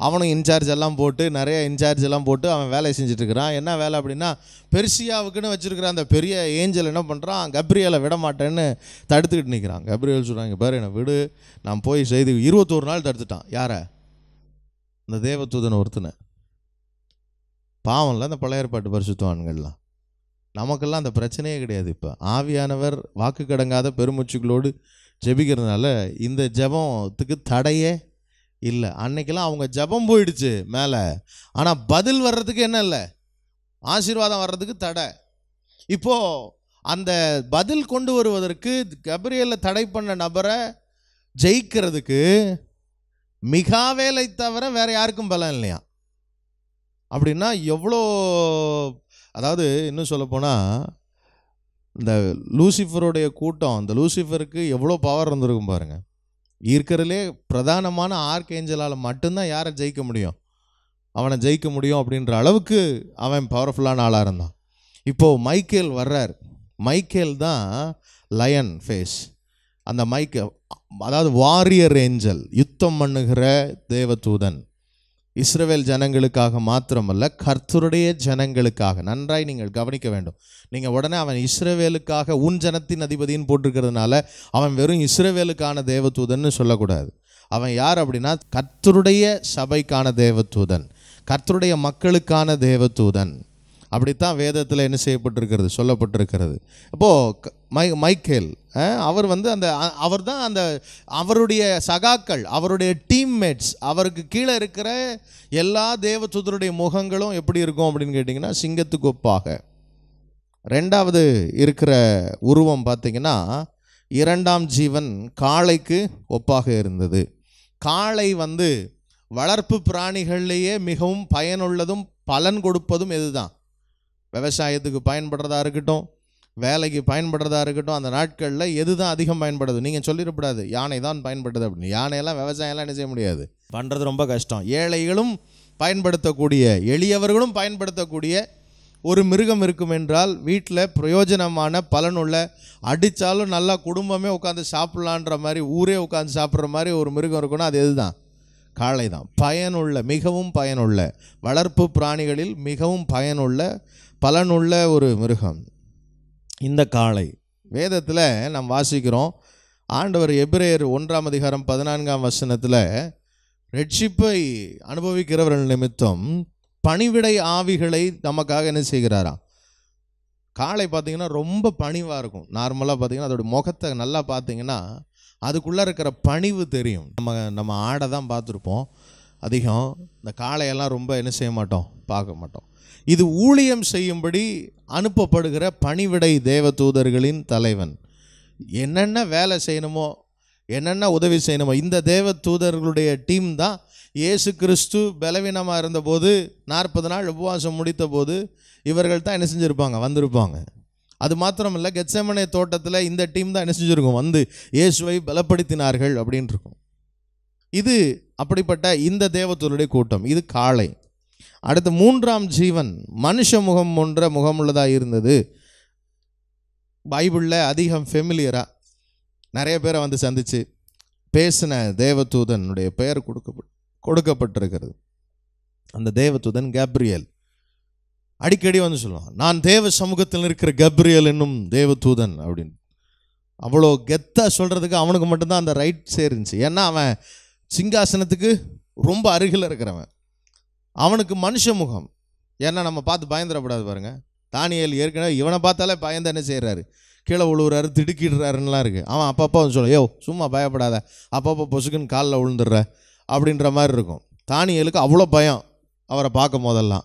அவனும் இன்சார்ஜ் எல்லாம் போட்டு நிறைய இன்சார்ஜ் எல்லாம் போட்டு அவன் வேலை செஞ்சுட்ருக்கிறான் என்ன வேலை அப்படின்னா பெர்சியாவுக்குன்னு வச்சுருக்கிற அந்த பெரிய ஏஞ்சல் என்ன பண்ணுறான் கப்ரியலை விட மாட்டேன்னு தடுத்துக்கிட்டு நிற்கிறான் கப்ரியல் சொல்கிறாங்க பாரு என்னை விடு நான் போய் செய்தி இருபத்தோரு நாள் தடுத்துட்டான் யாரை இந்த தேவதூதன் ஒருத்தனை பாவம்ல அந்த பழைய ஏற்பாட்டு பரிசுத்துவான்கள்லாம் நமக்கெல்லாம் அந்த பிரச்சனையே கிடையாது இப்போ ஆவியானவர் வாக்கு கடங்காத பெருமூச்சுகளோடு ஜெபிக்கிறதுனால இந்த ஜபத்துக்கு தடையே இல்லை அன்னைக்கெல்லாம் அவங்க ஜபம் போயிடுச்சு மேலே ஆனால் பதில் வர்றதுக்கு என்ன இல்லை ஆசீர்வாதம் வர்றதுக்கு தடை இப்போது அந்த பதில் கொண்டு வருவதற்கு கபரியலில் தடை பண்ண நபரை ஜெயிக்கிறதுக்கு மிகாவேலை தவிர வேறு யாருக்கும் பலம் இல்லையா அப்படின்னா எவ்வளோ அதாவது இன்னும் சொல்லப்போனால் இந்த லூசிஃபருடைய கூட்டம் அந்த லூசிஃபருக்கு எவ்வளோ பவர் இருந்திருக்கும் பாருங்கள் இருக்கிறதுலே பிரதானமான ஆர்க் ஏஞ்சலால் மட்டும்தான் யாரை ஜெயிக்க முடியும் அவனை ஜெயிக்க முடியும் அப்படின்ற அளவுக்கு அவன் பவர்ஃபுல்லான ஆளாக இருந்தான் இப்போது மைக்கேல் வர்றார் மைக்கேல் தான் லயன் ஃபேஸ் அந்த மைக்கு அதாவது வாரியர் ஏஞ்சல் யுத்தம் பண்ணுகிற தேவதூதன் இஸ்ரேல் ஜனங்களுக்காக மாத்திரமல்ல கர்த்தருடைய ஜனங்களுக்காக நன்றாய் நீங்கள் கவனிக்க வேண்டும் நீங்கள் உடனே அவன் இஸ்ரேவேலுக்காக உன் ஜனத்தின் அதிபதின்னு போட்டிருக்கிறதுனால அவன் வெறும் இஸ்ரேவேலுக்கான தேவதூதன்னு சொல்லக்கூடாது அவன் யார் அப்படின்னா கர்த்தருடைய சபைக்கான தேவதூதன் கர்த்தருடைய மக்களுக்கான தேவதூதன் அப்படித்தான் வேதத்தில் என்ன செய்யப்பட்டிருக்கிறது சொல்லப்பட்டிருக்கிறது இப்போது மை மைக்கேல் அவர் வந்து அந்த அவர் தான் அந்த அவருடைய சகாக்கள் அவருடைய டீம்மேட்ஸ் அவருக்கு கீழே இருக்கிற எல்லா தேவதூதருடைய முகங்களும் எப்படி இருக்கும் அப்படின்னு கேட்டிங்கன்னா சிங்கத்துக்கு ஒப்பாக ரெண்டாவது இருக்கிற உருவம் பார்த்திங்கன்னா இரண்டாம் ஜீவன் காளைக்கு ஒப்பாக இருந்தது காளை வந்து வளர்ப்பு பிராணிகள்லேயே மிகவும் பயனுள்ளதும் பலன் கொடுப்பதும் இதுதான் விவசாயத்துக்கு பயன்படுறதா இருக்கட்டும் வேலைக்கு பயன்படுறதா இருக்கட்டும் அந்த நாட்களில் எது தான் அதிகம் பயன்படுது நீங்கள் சொல்லிடக்கூடாது யானை தான் பயன்படுது அப்படின்னு யானையெல்லாம் விவசாயம்லாம் என்ன செய்ய முடியாது பண்ணுறது ரொம்ப கஷ்டம் ஏழைகளும் பயன்படுத்தக்கூடிய எளியவர்களும் பயன்படுத்தக்கூடிய ஒரு மிருகம் இருக்கும் என்றால் வீட்டில் பிரயோஜனமான பலனுள்ள அடித்தாலும் நல்லா குடும்பமே உட்காந்து சாப்பிட்லான்ற மாதிரி ஊரே உட்காந்து சாப்பிட்ற மாதிரி ஒரு மிருகம் இருக்குன்னா அது எதுதான் காளை தான் பயனுள்ள மிகவும் பயனுள்ள வளர்ப்பு பிராணிகளில் மிகவும் பயனுள்ள பலனுள்ள ஒரு மிருகம் இந்த காளை வேதத்தில் நாம் வாசிக்கிறோம் ஆண்டவர் எபிரேயர் ஒன்றாம் அதிகாரம் பதினான்காம் வசனத்தில் ரட்சிப்பை அனுபவிக்கிறவர்கள் நிமித்தம் பணிவிடை ஆவிகளை நமக்காக என்ன செய்கிறாராம் காளை பார்த்திங்கன்னா ரொம்ப பணிவாக இருக்கும் நார்மலாக பார்த்திங்கன்னா அதோடய முகத்தை நல்லா பார்த்திங்கன்னா அதுக்குள்ளே இருக்கிற பணிவு தெரியும் நம்ம நம்ம ஆடை தான் பார்த்துருப்போம் அதிகம் இந்த காளையெல்லாம் ரொம்ப என்ன செய்ய மாட்டோம் பார்க்க மாட்டோம் இது ஊழியம் செய்யும்படி அனுப்பப்படுகிற பணிவிடை தேவதூதர்களின் தலைவன் என்னென்ன வேலை செய்யணுமோ என்னென்ன உதவி செய்யணுமோ இந்த தேவ தூதர்களுடைய டீம் தான் இயேசு கிறிஸ்து பலவீனமாக இருந்தபோது நாற்பது நாள் உபவாசம் முடித்த போது இவர்கள் தான் என்ன செஞ்சுருப்பாங்க வந்திருப்பாங்க அது மாத்திரம் இல்லை கெச்சமனை தோட்டத்தில் இந்த டீம் தான் என்ன செஞ்சுருக்கும் வந்து இயேசுவை பலப்படுத்தினார்கள் அப்படின்ட்டு இருக்கும் இது அப்படிப்பட்ட இந்த தேவத்தூருடைய கூட்டம் இது காளை அடுத்து மூன்றாம் ஜீவன் மனுஷ முகம் போன்ற முகமுள்ளதாக இருந்தது பைபிளில் அதிகம் ஃபெமிலியராக நிறைய பேரை வந்து சந்தித்து பேசின தேவதூதனுடைய பெயர் கொடுக்க கொடுக்கப்பட்டிருக்கிறது அந்த தேவதூதன் கேப்ரியல் அடிக்கடி வந்து சொல்லுவான் நான் தேவ சமூகத்தில் இருக்கிற கப்ரியல் என்னும் தேவதூதன் அப்படின்னு அவ்வளோ கெத்தாக சொல்கிறதுக்கு அவனுக்கு மட்டும்தான் அந்த ரைட்ஸே இருந்துச்சு ஏன்னா அவன் சிங்காசனத்துக்கு ரொம்ப அருகில் இருக்கிறவன் அவனுக்கு மனுஷ முகம் ஏன்னா நம்ம பார்த்து பயந்துடக்கூடாது பாருங்கள் தானியல் ஏற்கனவே இவனை பார்த்தாலே பயந்து என்ன செய்கிறாரு கீழே விழுவுறாரு திடுக்கிடுறாருன்னெலாம் இருக்குது அவன் அப்பப்போ சொல்ல யோ சும்மா பயப்படாத அப்பப்போ பொசுக்குன்னு காலில் விழுந்துடுற அப்படின்ற மாதிரி இருக்கும் தானியலுக்கு அவ்வளோ பயம் அவரை பார்க்கும் போதெல்லாம்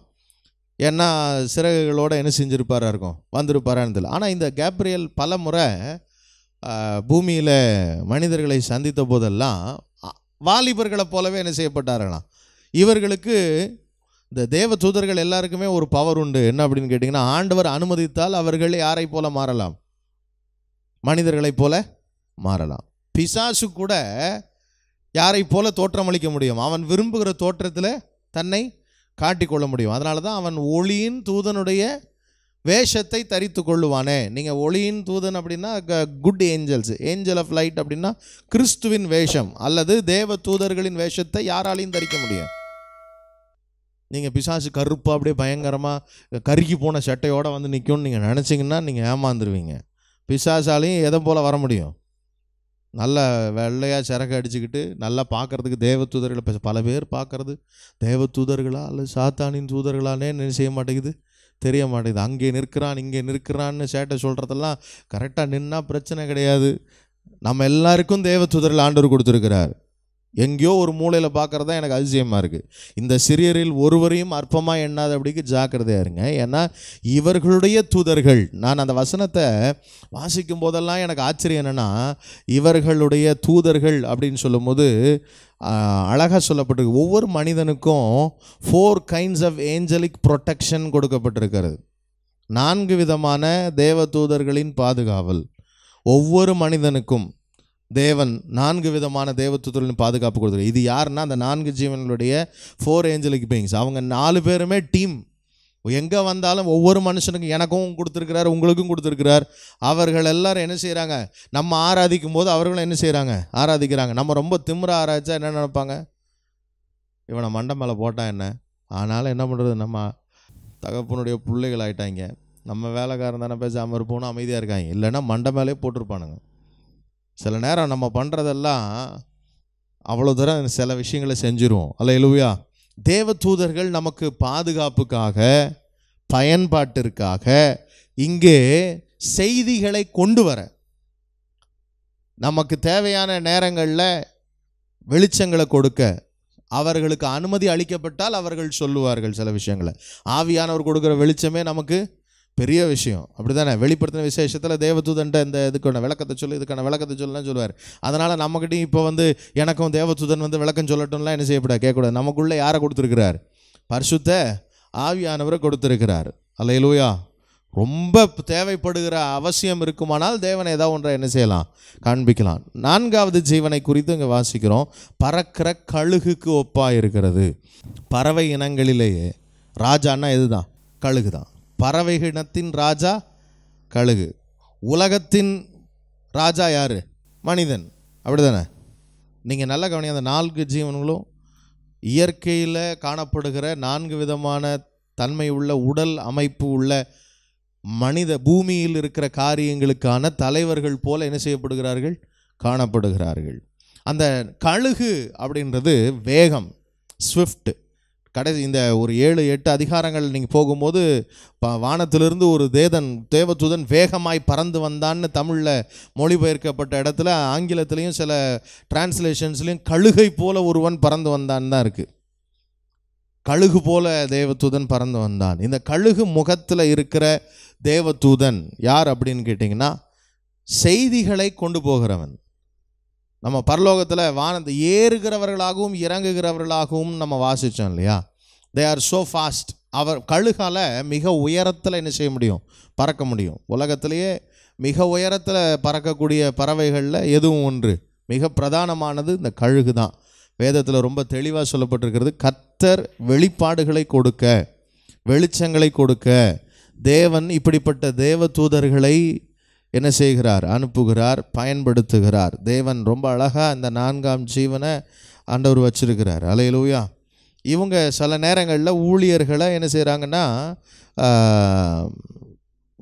ஏன்னா சிறகுகளோடு என்ன செஞ்சுருப்பாரா இருக்கும் வந்திருப்பாரான்னு தெரியல ஆனால் இந்த கேப்ரியல் பல முறை பூமியில் மனிதர்களை சந்தித்த போதெல்லாம் வாலிபர்களை போலவே என்ன செய்யப்பட்டார்களாம் இவர்களுக்கு இந்த தேவ தூதர்கள் எல்லாருக்குமே ஒரு பவர் உண்டு என்ன அப்படின்னு கேட்டிங்கன்னா ஆண்டவர் அனுமதித்தால் அவர்கள் யாரை போல மாறலாம் மனிதர்களைப் போல மாறலாம் பிசாசு கூட யாரை போல தோற்றமளிக்க முடியும் அவன் விரும்புகிற தோற்றத்தில் தன்னை காட்டிக்கொள்ள முடியும் அதனால தான் அவன் ஒளியின் தூதனுடைய வேஷத்தை தரித்து கொள்ளுவானே நீங்கள் ஒளியின் தூதன் அப்படின்னா good angels angel of light அப்படின்னா கிறிஸ்துவின் வேஷம் அல்லது தேவ தூதர்களின் வேஷத்தை யாராலையும் தரிக்க முடியும் நீங்கள் பிசாசு கருப்பு அப்படியே பயங்கரமாக கருகி போன சட்டையோடு வந்து நிற்கும்னு நீங்கள் நினச்சிங்கன்னா நீங்கள் ஏமாந்துருவீங்க பிசாசாலையும் எதை போல் வர முடியும் நல்ல வெள்ளையாக சிறகு அடிச்சுக்கிட்டு நல்லா பார்க்குறதுக்கு தூதர்களை பல பேர் பார்க்குறது தூதர்களா அல்லது சாத்தானின் தூதர்களானே செய்ய மாட்டேங்குது தெரிய மாட்டேங்குது அங்கே நிற்கிறான் இங்கே நிற்கிறான்னு சேட்டை சொல்கிறதெல்லாம் கரெக்டாக நின்னால் பிரச்சனை கிடையாது நம்ம எல்லாருக்கும் தூதர்கள் ஆண்டவர் கொடுத்துருக்கிறார் எங்கேயோ ஒரு மூலையில் பார்க்குறது தான் எனக்கு அதிசயமாக இருக்குது இந்த சிறியரில் ஒருவரையும் அற்பமாக எண்ணாத அப்படிக்கு ஜாக்கிரதையாக இருங்க ஏன்னா இவர்களுடைய தூதர்கள் நான் அந்த வசனத்தை வாசிக்கும் போதெல்லாம் எனக்கு ஆச்சரியம் என்னென்னா இவர்களுடைய தூதர்கள் அப்படின்னு சொல்லும்போது அழகாக சொல்லப்பட்டிருக்கு ஒவ்வொரு மனிதனுக்கும் four kinds of angelic protection கொடுக்கப்பட்டிருக்கிறது நான்கு விதமான தேவ தூதர்களின் பாதுகாவல் ஒவ்வொரு மனிதனுக்கும் தேவன் நான்கு விதமான தேவத்துவத்திலும் பாதுகாப்பு கொடுத்துரு இது யாருன்னா அந்த நான்கு ஜீவன்களுடைய ஃபோர் ஏஞ்சலுக்கு பீயிங்ஸ் அவங்க நாலு பேருமே டீம் எங்கே வந்தாலும் ஒவ்வொரு மனுஷனுக்கும் எனக்கும் கொடுத்துருக்கிறார் உங்களுக்கும் கொடுத்துருக்கிறார் அவர்கள் எல்லாரும் என்ன செய்கிறாங்க நம்ம ஆராதிக்கும் போது அவர்களும் என்ன செய்கிறாங்க ஆராதிக்கிறாங்க நம்ம ரொம்ப திமிர ஆராய்ச்சா என்ன நினைப்பாங்க இவனை மண்டை மேலே போட்டான் என்ன ஆனாலும் என்ன பண்ணுறது நம்ம தகப்பனுடைய பிள்ளைகள் ஆகிட்டாங்க நம்ம வேலைக்காரன் தானே பேசாமல் இருப்போம்னு அமைதியாக இருக்காங்க இல்லைன்னா மண்டை மேலே போட்டிருப்பானுங்க சில நேரம் நம்ம பண்ணுறதெல்லாம் அவ்வளோ தூரம் சில விஷயங்களை செஞ்சிருவோம் அல்ல எழுவியா தேவ தூதர்கள் நமக்கு பாதுகாப்புக்காக பயன்பாட்டிற்காக இங்கே செய்திகளை கொண்டு வர நமக்கு தேவையான நேரங்களில் வெளிச்சங்களை கொடுக்க அவர்களுக்கு அனுமதி அளிக்கப்பட்டால் அவர்கள் சொல்லுவார்கள் சில விஷயங்களை ஆவியானவர் கொடுக்குற வெளிச்சமே நமக்கு பெரிய விஷயம் அப்படி தானே வெளிப்படுத்தின விசேஷத்தில் தேவதூதன்ட்ட இந்த இதுக்கான விளக்கத்தை சொல்லு இதுக்கான விளக்கத்தை சொல்லலாம் சொல்லுவார் அதனால் நம்மக்கிட்டையும் இப்போ வந்து எனக்கும் தேவதூதன் வந்து விளக்கம் சொல்லட்டும்லாம் என்ன செய்யப்படாது கேட்கக்கூடாது நமக்குள்ளே யாரை கொடுத்துருக்கிறார் பரிசுத்த ஆவியானவரை கொடுத்துருக்கிறார் அல்லையிலூயா ரொம்ப தேவைப்படுகிற அவசியம் இருக்குமானால் தேவனை ஏதாவது ஒன்றை என்ன செய்யலாம் காண்பிக்கலாம் நான்காவது ஜீவனை குறித்து இங்கே வாசிக்கிறோம் பறக்கிற கழுகுக்கு ஒப்பாக இருக்கிறது பறவை இனங்களிலேயே ராஜான்னா இதுதான் கழுகு தான் பறவைகினத்தின் ராஜா கழுகு உலகத்தின் ராஜா யார் மனிதன் அப்படி தானே நீங்கள் நல்லா கவனி அந்த நான்கு ஜீவன்களும் இயற்கையில் காணப்படுகிற நான்கு விதமான தன்மை உள்ள உடல் அமைப்பு உள்ள மனித பூமியில் இருக்கிற காரியங்களுக்கான தலைவர்கள் போல என்ன செய்யப்படுகிறார்கள் காணப்படுகிறார்கள் அந்த கழுகு அப்படின்றது வேகம் ஸ்விஃப்ட்டு கடைசி இந்த ஒரு ஏழு எட்டு அதிகாரங்கள் நீங்கள் போகும்போது ப வானத்திலிருந்து ஒரு தேதன் தேவதூதன் வேகமாய் பறந்து வந்தான்னு தமிழில் மொழிபெயர்க்கப்பட்ட இடத்துல ஆங்கிலத்திலையும் சில டிரான்ஸ்லேஷன்ஸ்லையும் கழுகை போல ஒருவன் பறந்து வந்தான்னு தான் இருக்குது கழுகு போல தேவதூதன் பறந்து வந்தான் இந்த கழுகு முகத்தில் இருக்கிற தேவதூதன் யார் அப்படின்னு கேட்டிங்கன்னா செய்திகளை கொண்டு போகிறவன் நம்ம பரலோகத்தில் வானத்தை ஏறுகிறவர்களாகவும் இறங்குகிறவர்களாகவும் நம்ம வாசித்தோம் இல்லையா தே ஆர் ஸோ ஃபாஸ்ட் அவர் கழுகால் மிக உயரத்தில் என்ன செய்ய முடியும் பறக்க முடியும் உலகத்திலேயே மிக உயரத்தில் பறக்கக்கூடிய பறவைகளில் எதுவும் ஒன்று மிக பிரதானமானது இந்த கழுகு தான் வேதத்தில் ரொம்ப தெளிவாக சொல்லப்பட்டிருக்கிறது கத்தர் வெளிப்பாடுகளை கொடுக்க வெளிச்சங்களை கொடுக்க தேவன் இப்படிப்பட்ட தேவ தூதர்களை என்ன செய்கிறார் அனுப்புகிறார் பயன்படுத்துகிறார் தேவன் ரொம்ப அழகாக அந்த நான்காம் ஜீவனை ஆண்டவர் வச்சிருக்கிறார் அலையிலூயா இவங்க சில நேரங்களில் ஊழியர்களை என்ன செய்கிறாங்கன்னா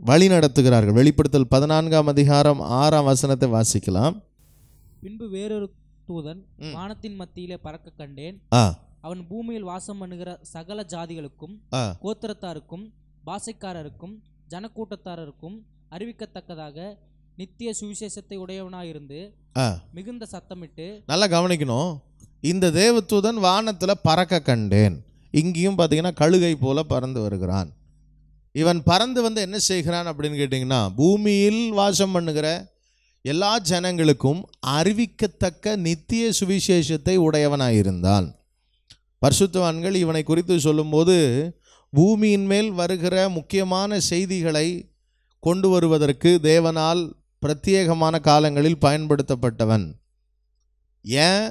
வழி நடத்துகிறார்கள் வெளிப்படுத்தல் பதினான்காம் அதிகாரம் ஆறாம் வசனத்தை வாசிக்கலாம் பின்பு வேறொரு தூதன் வானத்தின் மத்தியிலே பறக்க கண்டேன் அவன் பூமியில் வாசம் பண்ணுகிற சகல ஜாதிகளுக்கும் கோத்திரத்தாருக்கும் பாசைக்காரருக்கும் ஜனக்கூட்டத்தாரருக்கும் அறிவிக்கத்தக்கதாக நித்திய சுவிசேஷத்தை உடையவனாயிருந்து மிகுந்த சத்தமிட்டு நல்லா கவனிக்கணும் இந்த தேவதூதன் வானத்தில் பறக்க கண்டேன் இங்கேயும் பார்த்தீங்கன்னா கழுகை போல பறந்து வருகிறான் இவன் பறந்து வந்து என்ன செய்கிறான் அப்படின்னு கேட்டிங்கன்னா பூமியில் வாசம் பண்ணுகிற எல்லா ஜனங்களுக்கும் அறிவிக்கத்தக்க நித்திய சுவிசேஷத்தை உடையவனாயிருந்தான் பர்சுத்தவான்கள் இவனை குறித்து சொல்லும்போது பூமியின் மேல் வருகிற முக்கியமான செய்திகளை கொண்டு வருவதற்கு தேவனால் பிரத்யேகமான காலங்களில் பயன்படுத்தப்பட்டவன் ஏன்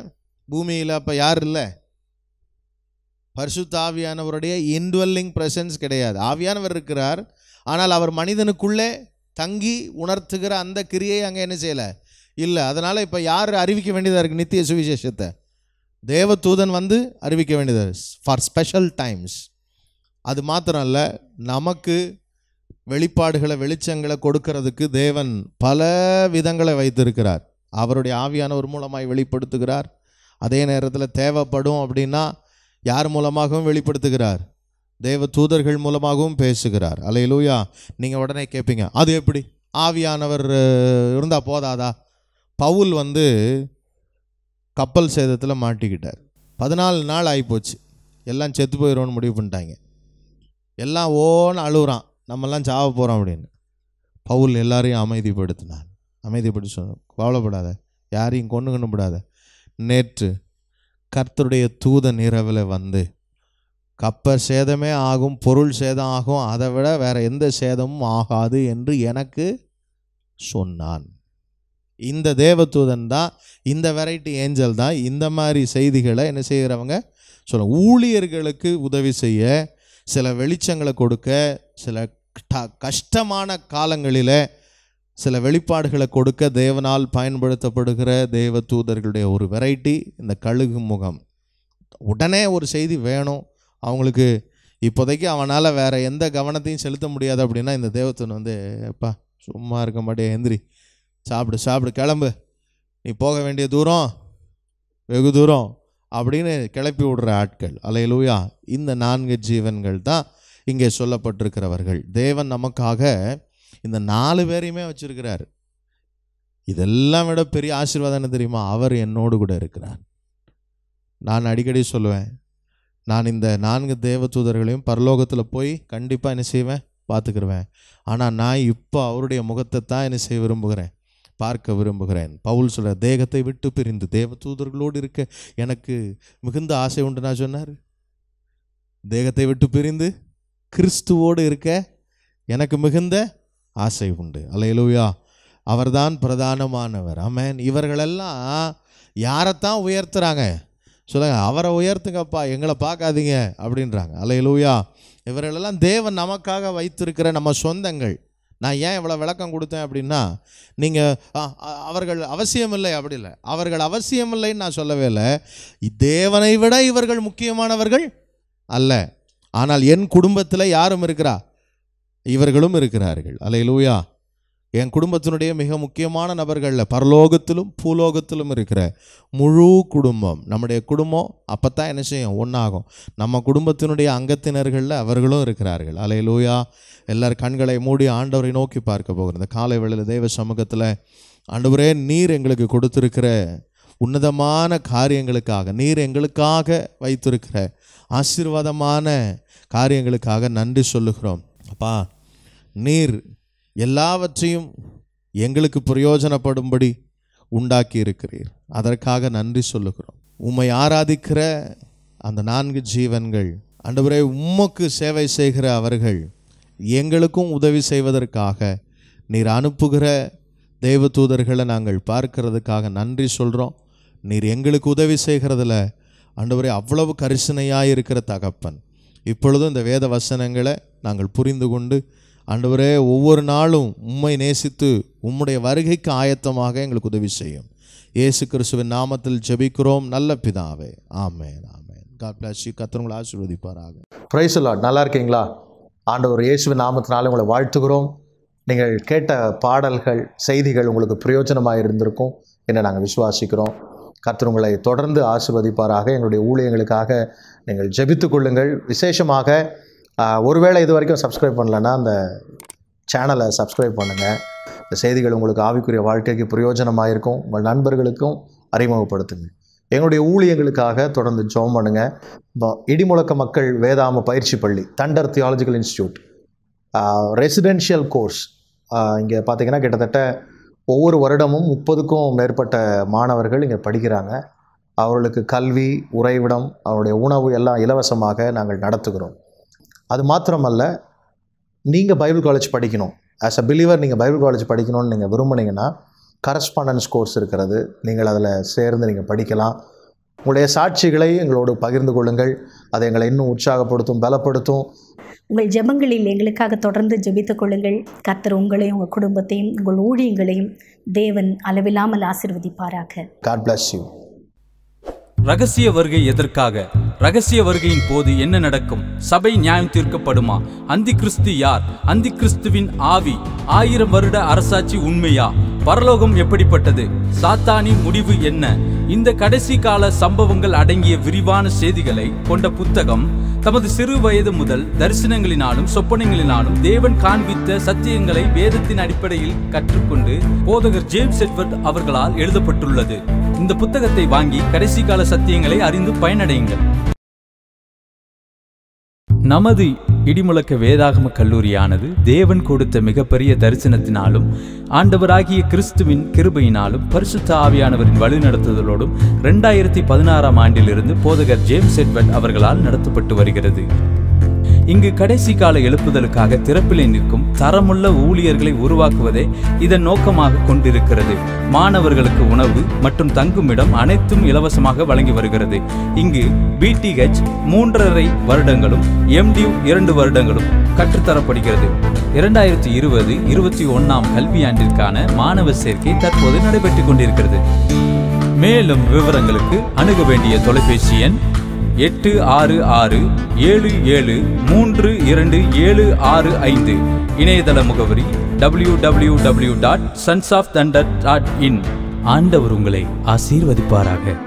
பூமியில் அப்போ யார் இல்லை பரிசுத்த ஆவியானவருடைய இன்டுவெல்லிங் ப்ரெசன்ஸ் கிடையாது ஆவியானவர் இருக்கிறார் ஆனால் அவர் மனிதனுக்குள்ளே தங்கி உணர்த்துகிற அந்த கிரியை அங்கே என்ன செய்யலை இல்லை அதனால் இப்போ யார் அறிவிக்க வேண்டியதாக இருக்குது நித்திய சுவிசேஷத்தை தேவதூதன் வந்து அறிவிக்க வேண்டியதாக ஃபார் ஸ்பெஷல் டைம்ஸ் அது மாத்திரம் இல்லை நமக்கு வெளிப்பாடுகளை வெளிச்சங்களை கொடுக்கறதுக்கு தேவன் பல விதங்களை வைத்திருக்கிறார் அவருடைய ஆவியானவர் மூலமாய் வெளிப்படுத்துகிறார் அதே நேரத்தில் தேவைப்படும் அப்படின்னா யார் மூலமாகவும் வெளிப்படுத்துகிறார் தேவ தூதர்கள் மூலமாகவும் பேசுகிறார் அலையிலூயா நீங்கள் உடனே கேட்பீங்க அது எப்படி ஆவியானவர் இருந்தால் போதாதா பவுல் வந்து கப்பல் சேதத்தில் மாட்டிக்கிட்டார் பதினாலு நாள் ஆகிப்போச்சு எல்லாம் செத்து போயிடும்னு முடிவு பண்ணிட்டாங்க எல்லாம் ஓன்னு அழுகுறான் நம்மெல்லாம் சாவ போகிறோம் அப்படின்னு பவுல் எல்லாரையும் அமைதிப்படுத்தினான் அமைதிப்படுத்தி சொன்ன கவலைப்படாத யாரையும் கொண்டு கண்டுபடாத நேற்று கர்த்தருடைய தூத நிறவில் வந்து கப்பர் சேதமே ஆகும் பொருள் சேதம் ஆகும் அதை விட வேறு எந்த சேதமும் ஆகாது என்று எனக்கு சொன்னான் இந்த தேவதூதன் தான் இந்த வெரைட்டி ஏஞ்சல் தான் இந்த மாதிரி செய்திகளை என்ன செய்கிறவங்க சொல்ல ஊழியர்களுக்கு உதவி செய்ய சில வெளிச்சங்களை கொடுக்க சில கஷ்டமான காலங்களில் சில வெளிப்பாடுகளை கொடுக்க தேவனால் பயன்படுத்தப்படுகிற தேவ தூதர்களுடைய ஒரு வெரைட்டி இந்த கழுகு முகம் உடனே ஒரு செய்தி வேணும் அவங்களுக்கு இப்போதைக்கு அவனால் வேறு எந்த கவனத்தையும் செலுத்த முடியாது அப்படின்னா இந்த தேவத்தன் வந்து எப்பா சும்மா இருக்க மாட்டே எந்திரி சாப்பிடு சாப்பிடு கிளம்பு நீ போக வேண்டிய தூரம் வெகு தூரம் அப்படின்னு கிளப்பி விடுற ஆட்கள் அலையலூயா இந்த நான்கு ஜீவன்கள் தான் இங்கே சொல்லப்பட்டிருக்கிறவர்கள் தேவன் நமக்காக இந்த நாலு பேரையுமே வச்சிருக்கிறார் இதெல்லாம் விட பெரிய ஆசீர்வாதம் என்ன தெரியுமா அவர் என்னோடு கூட இருக்கிறார் நான் அடிக்கடி சொல்லுவேன் நான் இந்த நான்கு தேவ தூதர்களையும் பரலோகத்தில் போய் கண்டிப்பாக என்ன செய்வேன் பார்த்துக்கிடுவேன் ஆனால் நான் இப்போ அவருடைய முகத்தை தான் என்ன செய்ய விரும்புகிறேன் பார்க்க விரும்புகிறேன் பவுல் சொல்கிற தேகத்தை விட்டு பிரிந்து தேவ தூதர்களோடு இருக்க எனக்கு மிகுந்த ஆசை உண்டு நான் சொன்னார் தேகத்தை விட்டு பிரிந்து கிறிஸ்துவோடு இருக்க எனக்கு மிகுந்த ஆசை உண்டு அலையலூயா அவர்தான் பிரதானமானவர் ஆமேன் இவர்களெல்லாம் யாரைத்தான் உயர்த்துறாங்க சொல்லுங்க அவரை உயர்த்துங்கப்பா எங்களை பார்க்காதீங்க அப்படின்றாங்க அலையலூயா இவர்களெல்லாம் தேவன் நமக்காக வைத்திருக்கிற நம்ம சொந்தங்கள் நான் ஏன் இவ்வளோ விளக்கம் கொடுத்தேன் அப்படின்னா நீங்கள் அவர்கள் அவசியமில்லை அப்படி இல்லை அவர்கள் அவசியமில்லைன்னு நான் சொல்லவே இல்லை தேவனை விட இவர்கள் முக்கியமானவர்கள் அல்ல ஆனால் என் குடும்பத்தில் யாரும் இருக்கிறா இவர்களும் இருக்கிறார்கள் அலையிலூயா என் குடும்பத்தினுடைய மிக முக்கியமான நபர்களில் பரலோகத்திலும் பூலோகத்திலும் இருக்கிற முழு குடும்பம் நம்முடைய குடும்பம் அப்போ தான் என்ன செய்யும் ஒன்றாகும் நம்ம குடும்பத்தினுடைய அங்கத்தினர்களில் அவர்களும் இருக்கிறார்கள் அலை லூயா எல்லார் கண்களை மூடி ஆண்டவரை நோக்கி பார்க்க போகிற இந்த காலை வேளையில் தெய்வ சமூகத்தில் ஆண்டவரே நீர் எங்களுக்கு கொடுத்துருக்கிற உன்னதமான காரியங்களுக்காக நீர் எங்களுக்காக வைத்திருக்கிற ஆசீர்வாதமான காரியங்களுக்காக நன்றி சொல்லுகிறோம் அப்பா நீர் எல்லாவற்றையும் எங்களுக்கு பிரயோஜனப்படும்படி உண்டாக்கி இருக்கிறீர் அதற்காக நன்றி சொல்லுகிறோம் உம்மை ஆராதிக்கிற அந்த நான்கு ஜீவன்கள் அன்றுவரை உம்மக்கு சேவை செய்கிற அவர்கள் எங்களுக்கும் உதவி செய்வதற்காக நீர் அனுப்புகிற தெய்வ தூதர்களை நாங்கள் பார்க்கிறதுக்காக நன்றி சொல்கிறோம் நீர் எங்களுக்கு உதவி செய்கிறதுல அன்றுவரை அவ்வளவு கரிசனையாக இருக்கிற தகப்பன் இப்பொழுதும் இந்த வேத வசனங்களை நாங்கள் புரிந்து கொண்டு அன்றுவரே ஒவ்வொரு நாளும் உம்மை நேசித்து உம்முடைய வருகைக்கு ஆயத்தமாக எங்களுக்கு உதவி செய்யும் ஏசு கிறிஸ்துவின் நாமத்தில் ஜெபிக்கிறோம் நல்ல பிதாவே ஆமேன் ஆமேன் காட் பிளாஸ் கத்தவங்களை ஆசீர்வதிப்பாராக ப்ரைஸ் லாட் நல்லா இருக்கீங்களா ஆண்டவர் இயேசுவின் நாமத்தினால உங்களை வாழ்த்துகிறோம் நீங்கள் கேட்ட பாடல்கள் செய்திகள் உங்களுக்கு பிரயோஜனமாக இருந்திருக்கும் என்று நாங்கள் விசுவாசிக்கிறோம் கர்த்தர் உங்களை தொடர்ந்து ஆசிர்வதிப்பாராக எங்களுடைய ஊழியங்களுக்காக நீங்கள் ஜபித்து கொள்ளுங்கள் விசேஷமாக ஒருவேளை இது வரைக்கும் சப்ஸ்கிரைப் பண்ணலன்னா அந்த சேனலை சப்ஸ்கிரைப் பண்ணுங்கள் இந்த செய்திகள் உங்களுக்கு ஆவிக்குரிய வாழ்க்கைக்கு பிரயோஜனமாக இருக்கும் உங்கள் நண்பர்களுக்கும் அறிமுகப்படுத்துங்க எங்களுடைய ஊழியர்களுக்காக தொடர்ந்து ஜோம் பண்ணுங்கள் இப்போ இடிமுழக்க மக்கள் வேதாம பயிற்சி பள்ளி thunder theological institute residential course இங்கே பார்த்திங்கன்னா கிட்டத்தட்ட ஒவ்வொரு வருடமும் முப்பதுக்கும் மேற்பட்ட மாணவர்கள் இங்கே படிக்கிறாங்க அவர்களுக்கு கல்வி உறைவிடம் அவருடைய உணவு எல்லாம் இலவசமாக நாங்கள் நடத்துகிறோம் அது மாத்திரமல்ல நீங்கள் பைபிள் காலேஜ் படிக்கணும் ஆஸ் அ பிலீவர் நீங்கள் பைபிள் காலேஜ் படிக்கணும்னு நீங்கள் விரும்புனீங்கன்னா கரஸ்பாண்டன்ஸ் கோர்ஸ் இருக்கிறது நீங்கள் அதில் சேர்ந்து நீங்கள் படிக்கலாம் உங்களுடைய சாட்சிகளை எங்களோடு பகிர்ந்து கொள்ளுங்கள் அதை எங்களை இன்னும் உற்சாகப்படுத்தும் பலப்படுத்தும் உங்கள் ஜபங்களில் எங்களுக்காக தொடர்ந்து ஜபித்துக் கொள்ளுங்கள் கத்தர் உங்களையும் உங்கள் குடும்பத்தையும் உங்கள் ஊழியங்களையும் தேவன் அளவில்லாமல் ஆசிர்வதிப்பாராக காட் பிளஸ் யூ ரகசிய வருகை எதற்காக ரகசிய வருகையின் போது என்ன நடக்கும் சபை நியாயம் தீர்க்கப்படுமா அந்தி கிறிஸ்து யார் அந்தி கிறிஸ்துவின் ஆவி ஆயிரம் வருட அரசாட்சி உண்மையா பரலோகம் எப்படிப்பட்டது சாத்தானின் முடிவு என்ன இந்த கடைசி கால சம்பவங்கள் அடங்கிய விரிவான செய்திகளை கொண்ட புத்தகம் தமது சிறு வயது முதல் தரிசனங்களினாலும் சொப்பனங்களினாலும் தேவன் காண்பித்த சத்தியங்களை வேதத்தின் அடிப்படையில் கற்றுக்கொண்டு போதகர் ஜேம்ஸ் எட்வர்ட் அவர்களால் எழுதப்பட்டுள்ளது இந்த புத்தகத்தை வாங்கி கடைசி கால சத்தியங்களை அறிந்து பயனடையுங்கள் நமது இடிமுழக்க வேதாகம கல்லூரியானது தேவன் கொடுத்த மிகப்பெரிய தரிசனத்தினாலும் ஆண்டவராகிய கிறிஸ்துவின் கிருபையினாலும் பரிசுத்த ஆவியானவரின் வழிநடத்துதலோடும் ரெண்டாயிரத்தி பதினாறாம் ஆண்டிலிருந்து போதகர் ஜேம்ஸ் எட்வர்ட் அவர்களால் நடத்தப்பட்டு வருகிறது இங்கு கடைசி கால எழுப்புதலுக்காக திறப்பிலே நிற்கும் தரமுள்ள ஊழியர்களை உருவாக்குவதே இதன் நோக்கமாக கொண்டிருக்கிறது மாணவர்களுக்கு உணவு மற்றும் தங்குமிடம் அனைத்தும் இலவசமாக வழங்கி வருகிறது இங்கு பிடிஹெச் மூன்றரை வருடங்களும் எம்டியூ இரண்டு வருடங்களும் கற்றுத்தரப்படுகிறது இரண்டாயிரத்தி இருபது இருபத்தி ஒன்னாம் கல்வியாண்டிற்கான மாணவ சேர்க்கை தற்போது நடைபெற்றுக் கொண்டிருக்கிறது மேலும் விவரங்களுக்கு அணுக வேண்டிய தொலைபேசி எண் எட்டு ஆறு ஆறு ஏழு ஏழு மூன்று இரண்டு ஏழு ஆறு ஐந்து இணையதள முகவரி W W W dot sons of thunder dot in ஆண்டவர் உங்களை ஆசீர்வதிப்பாராக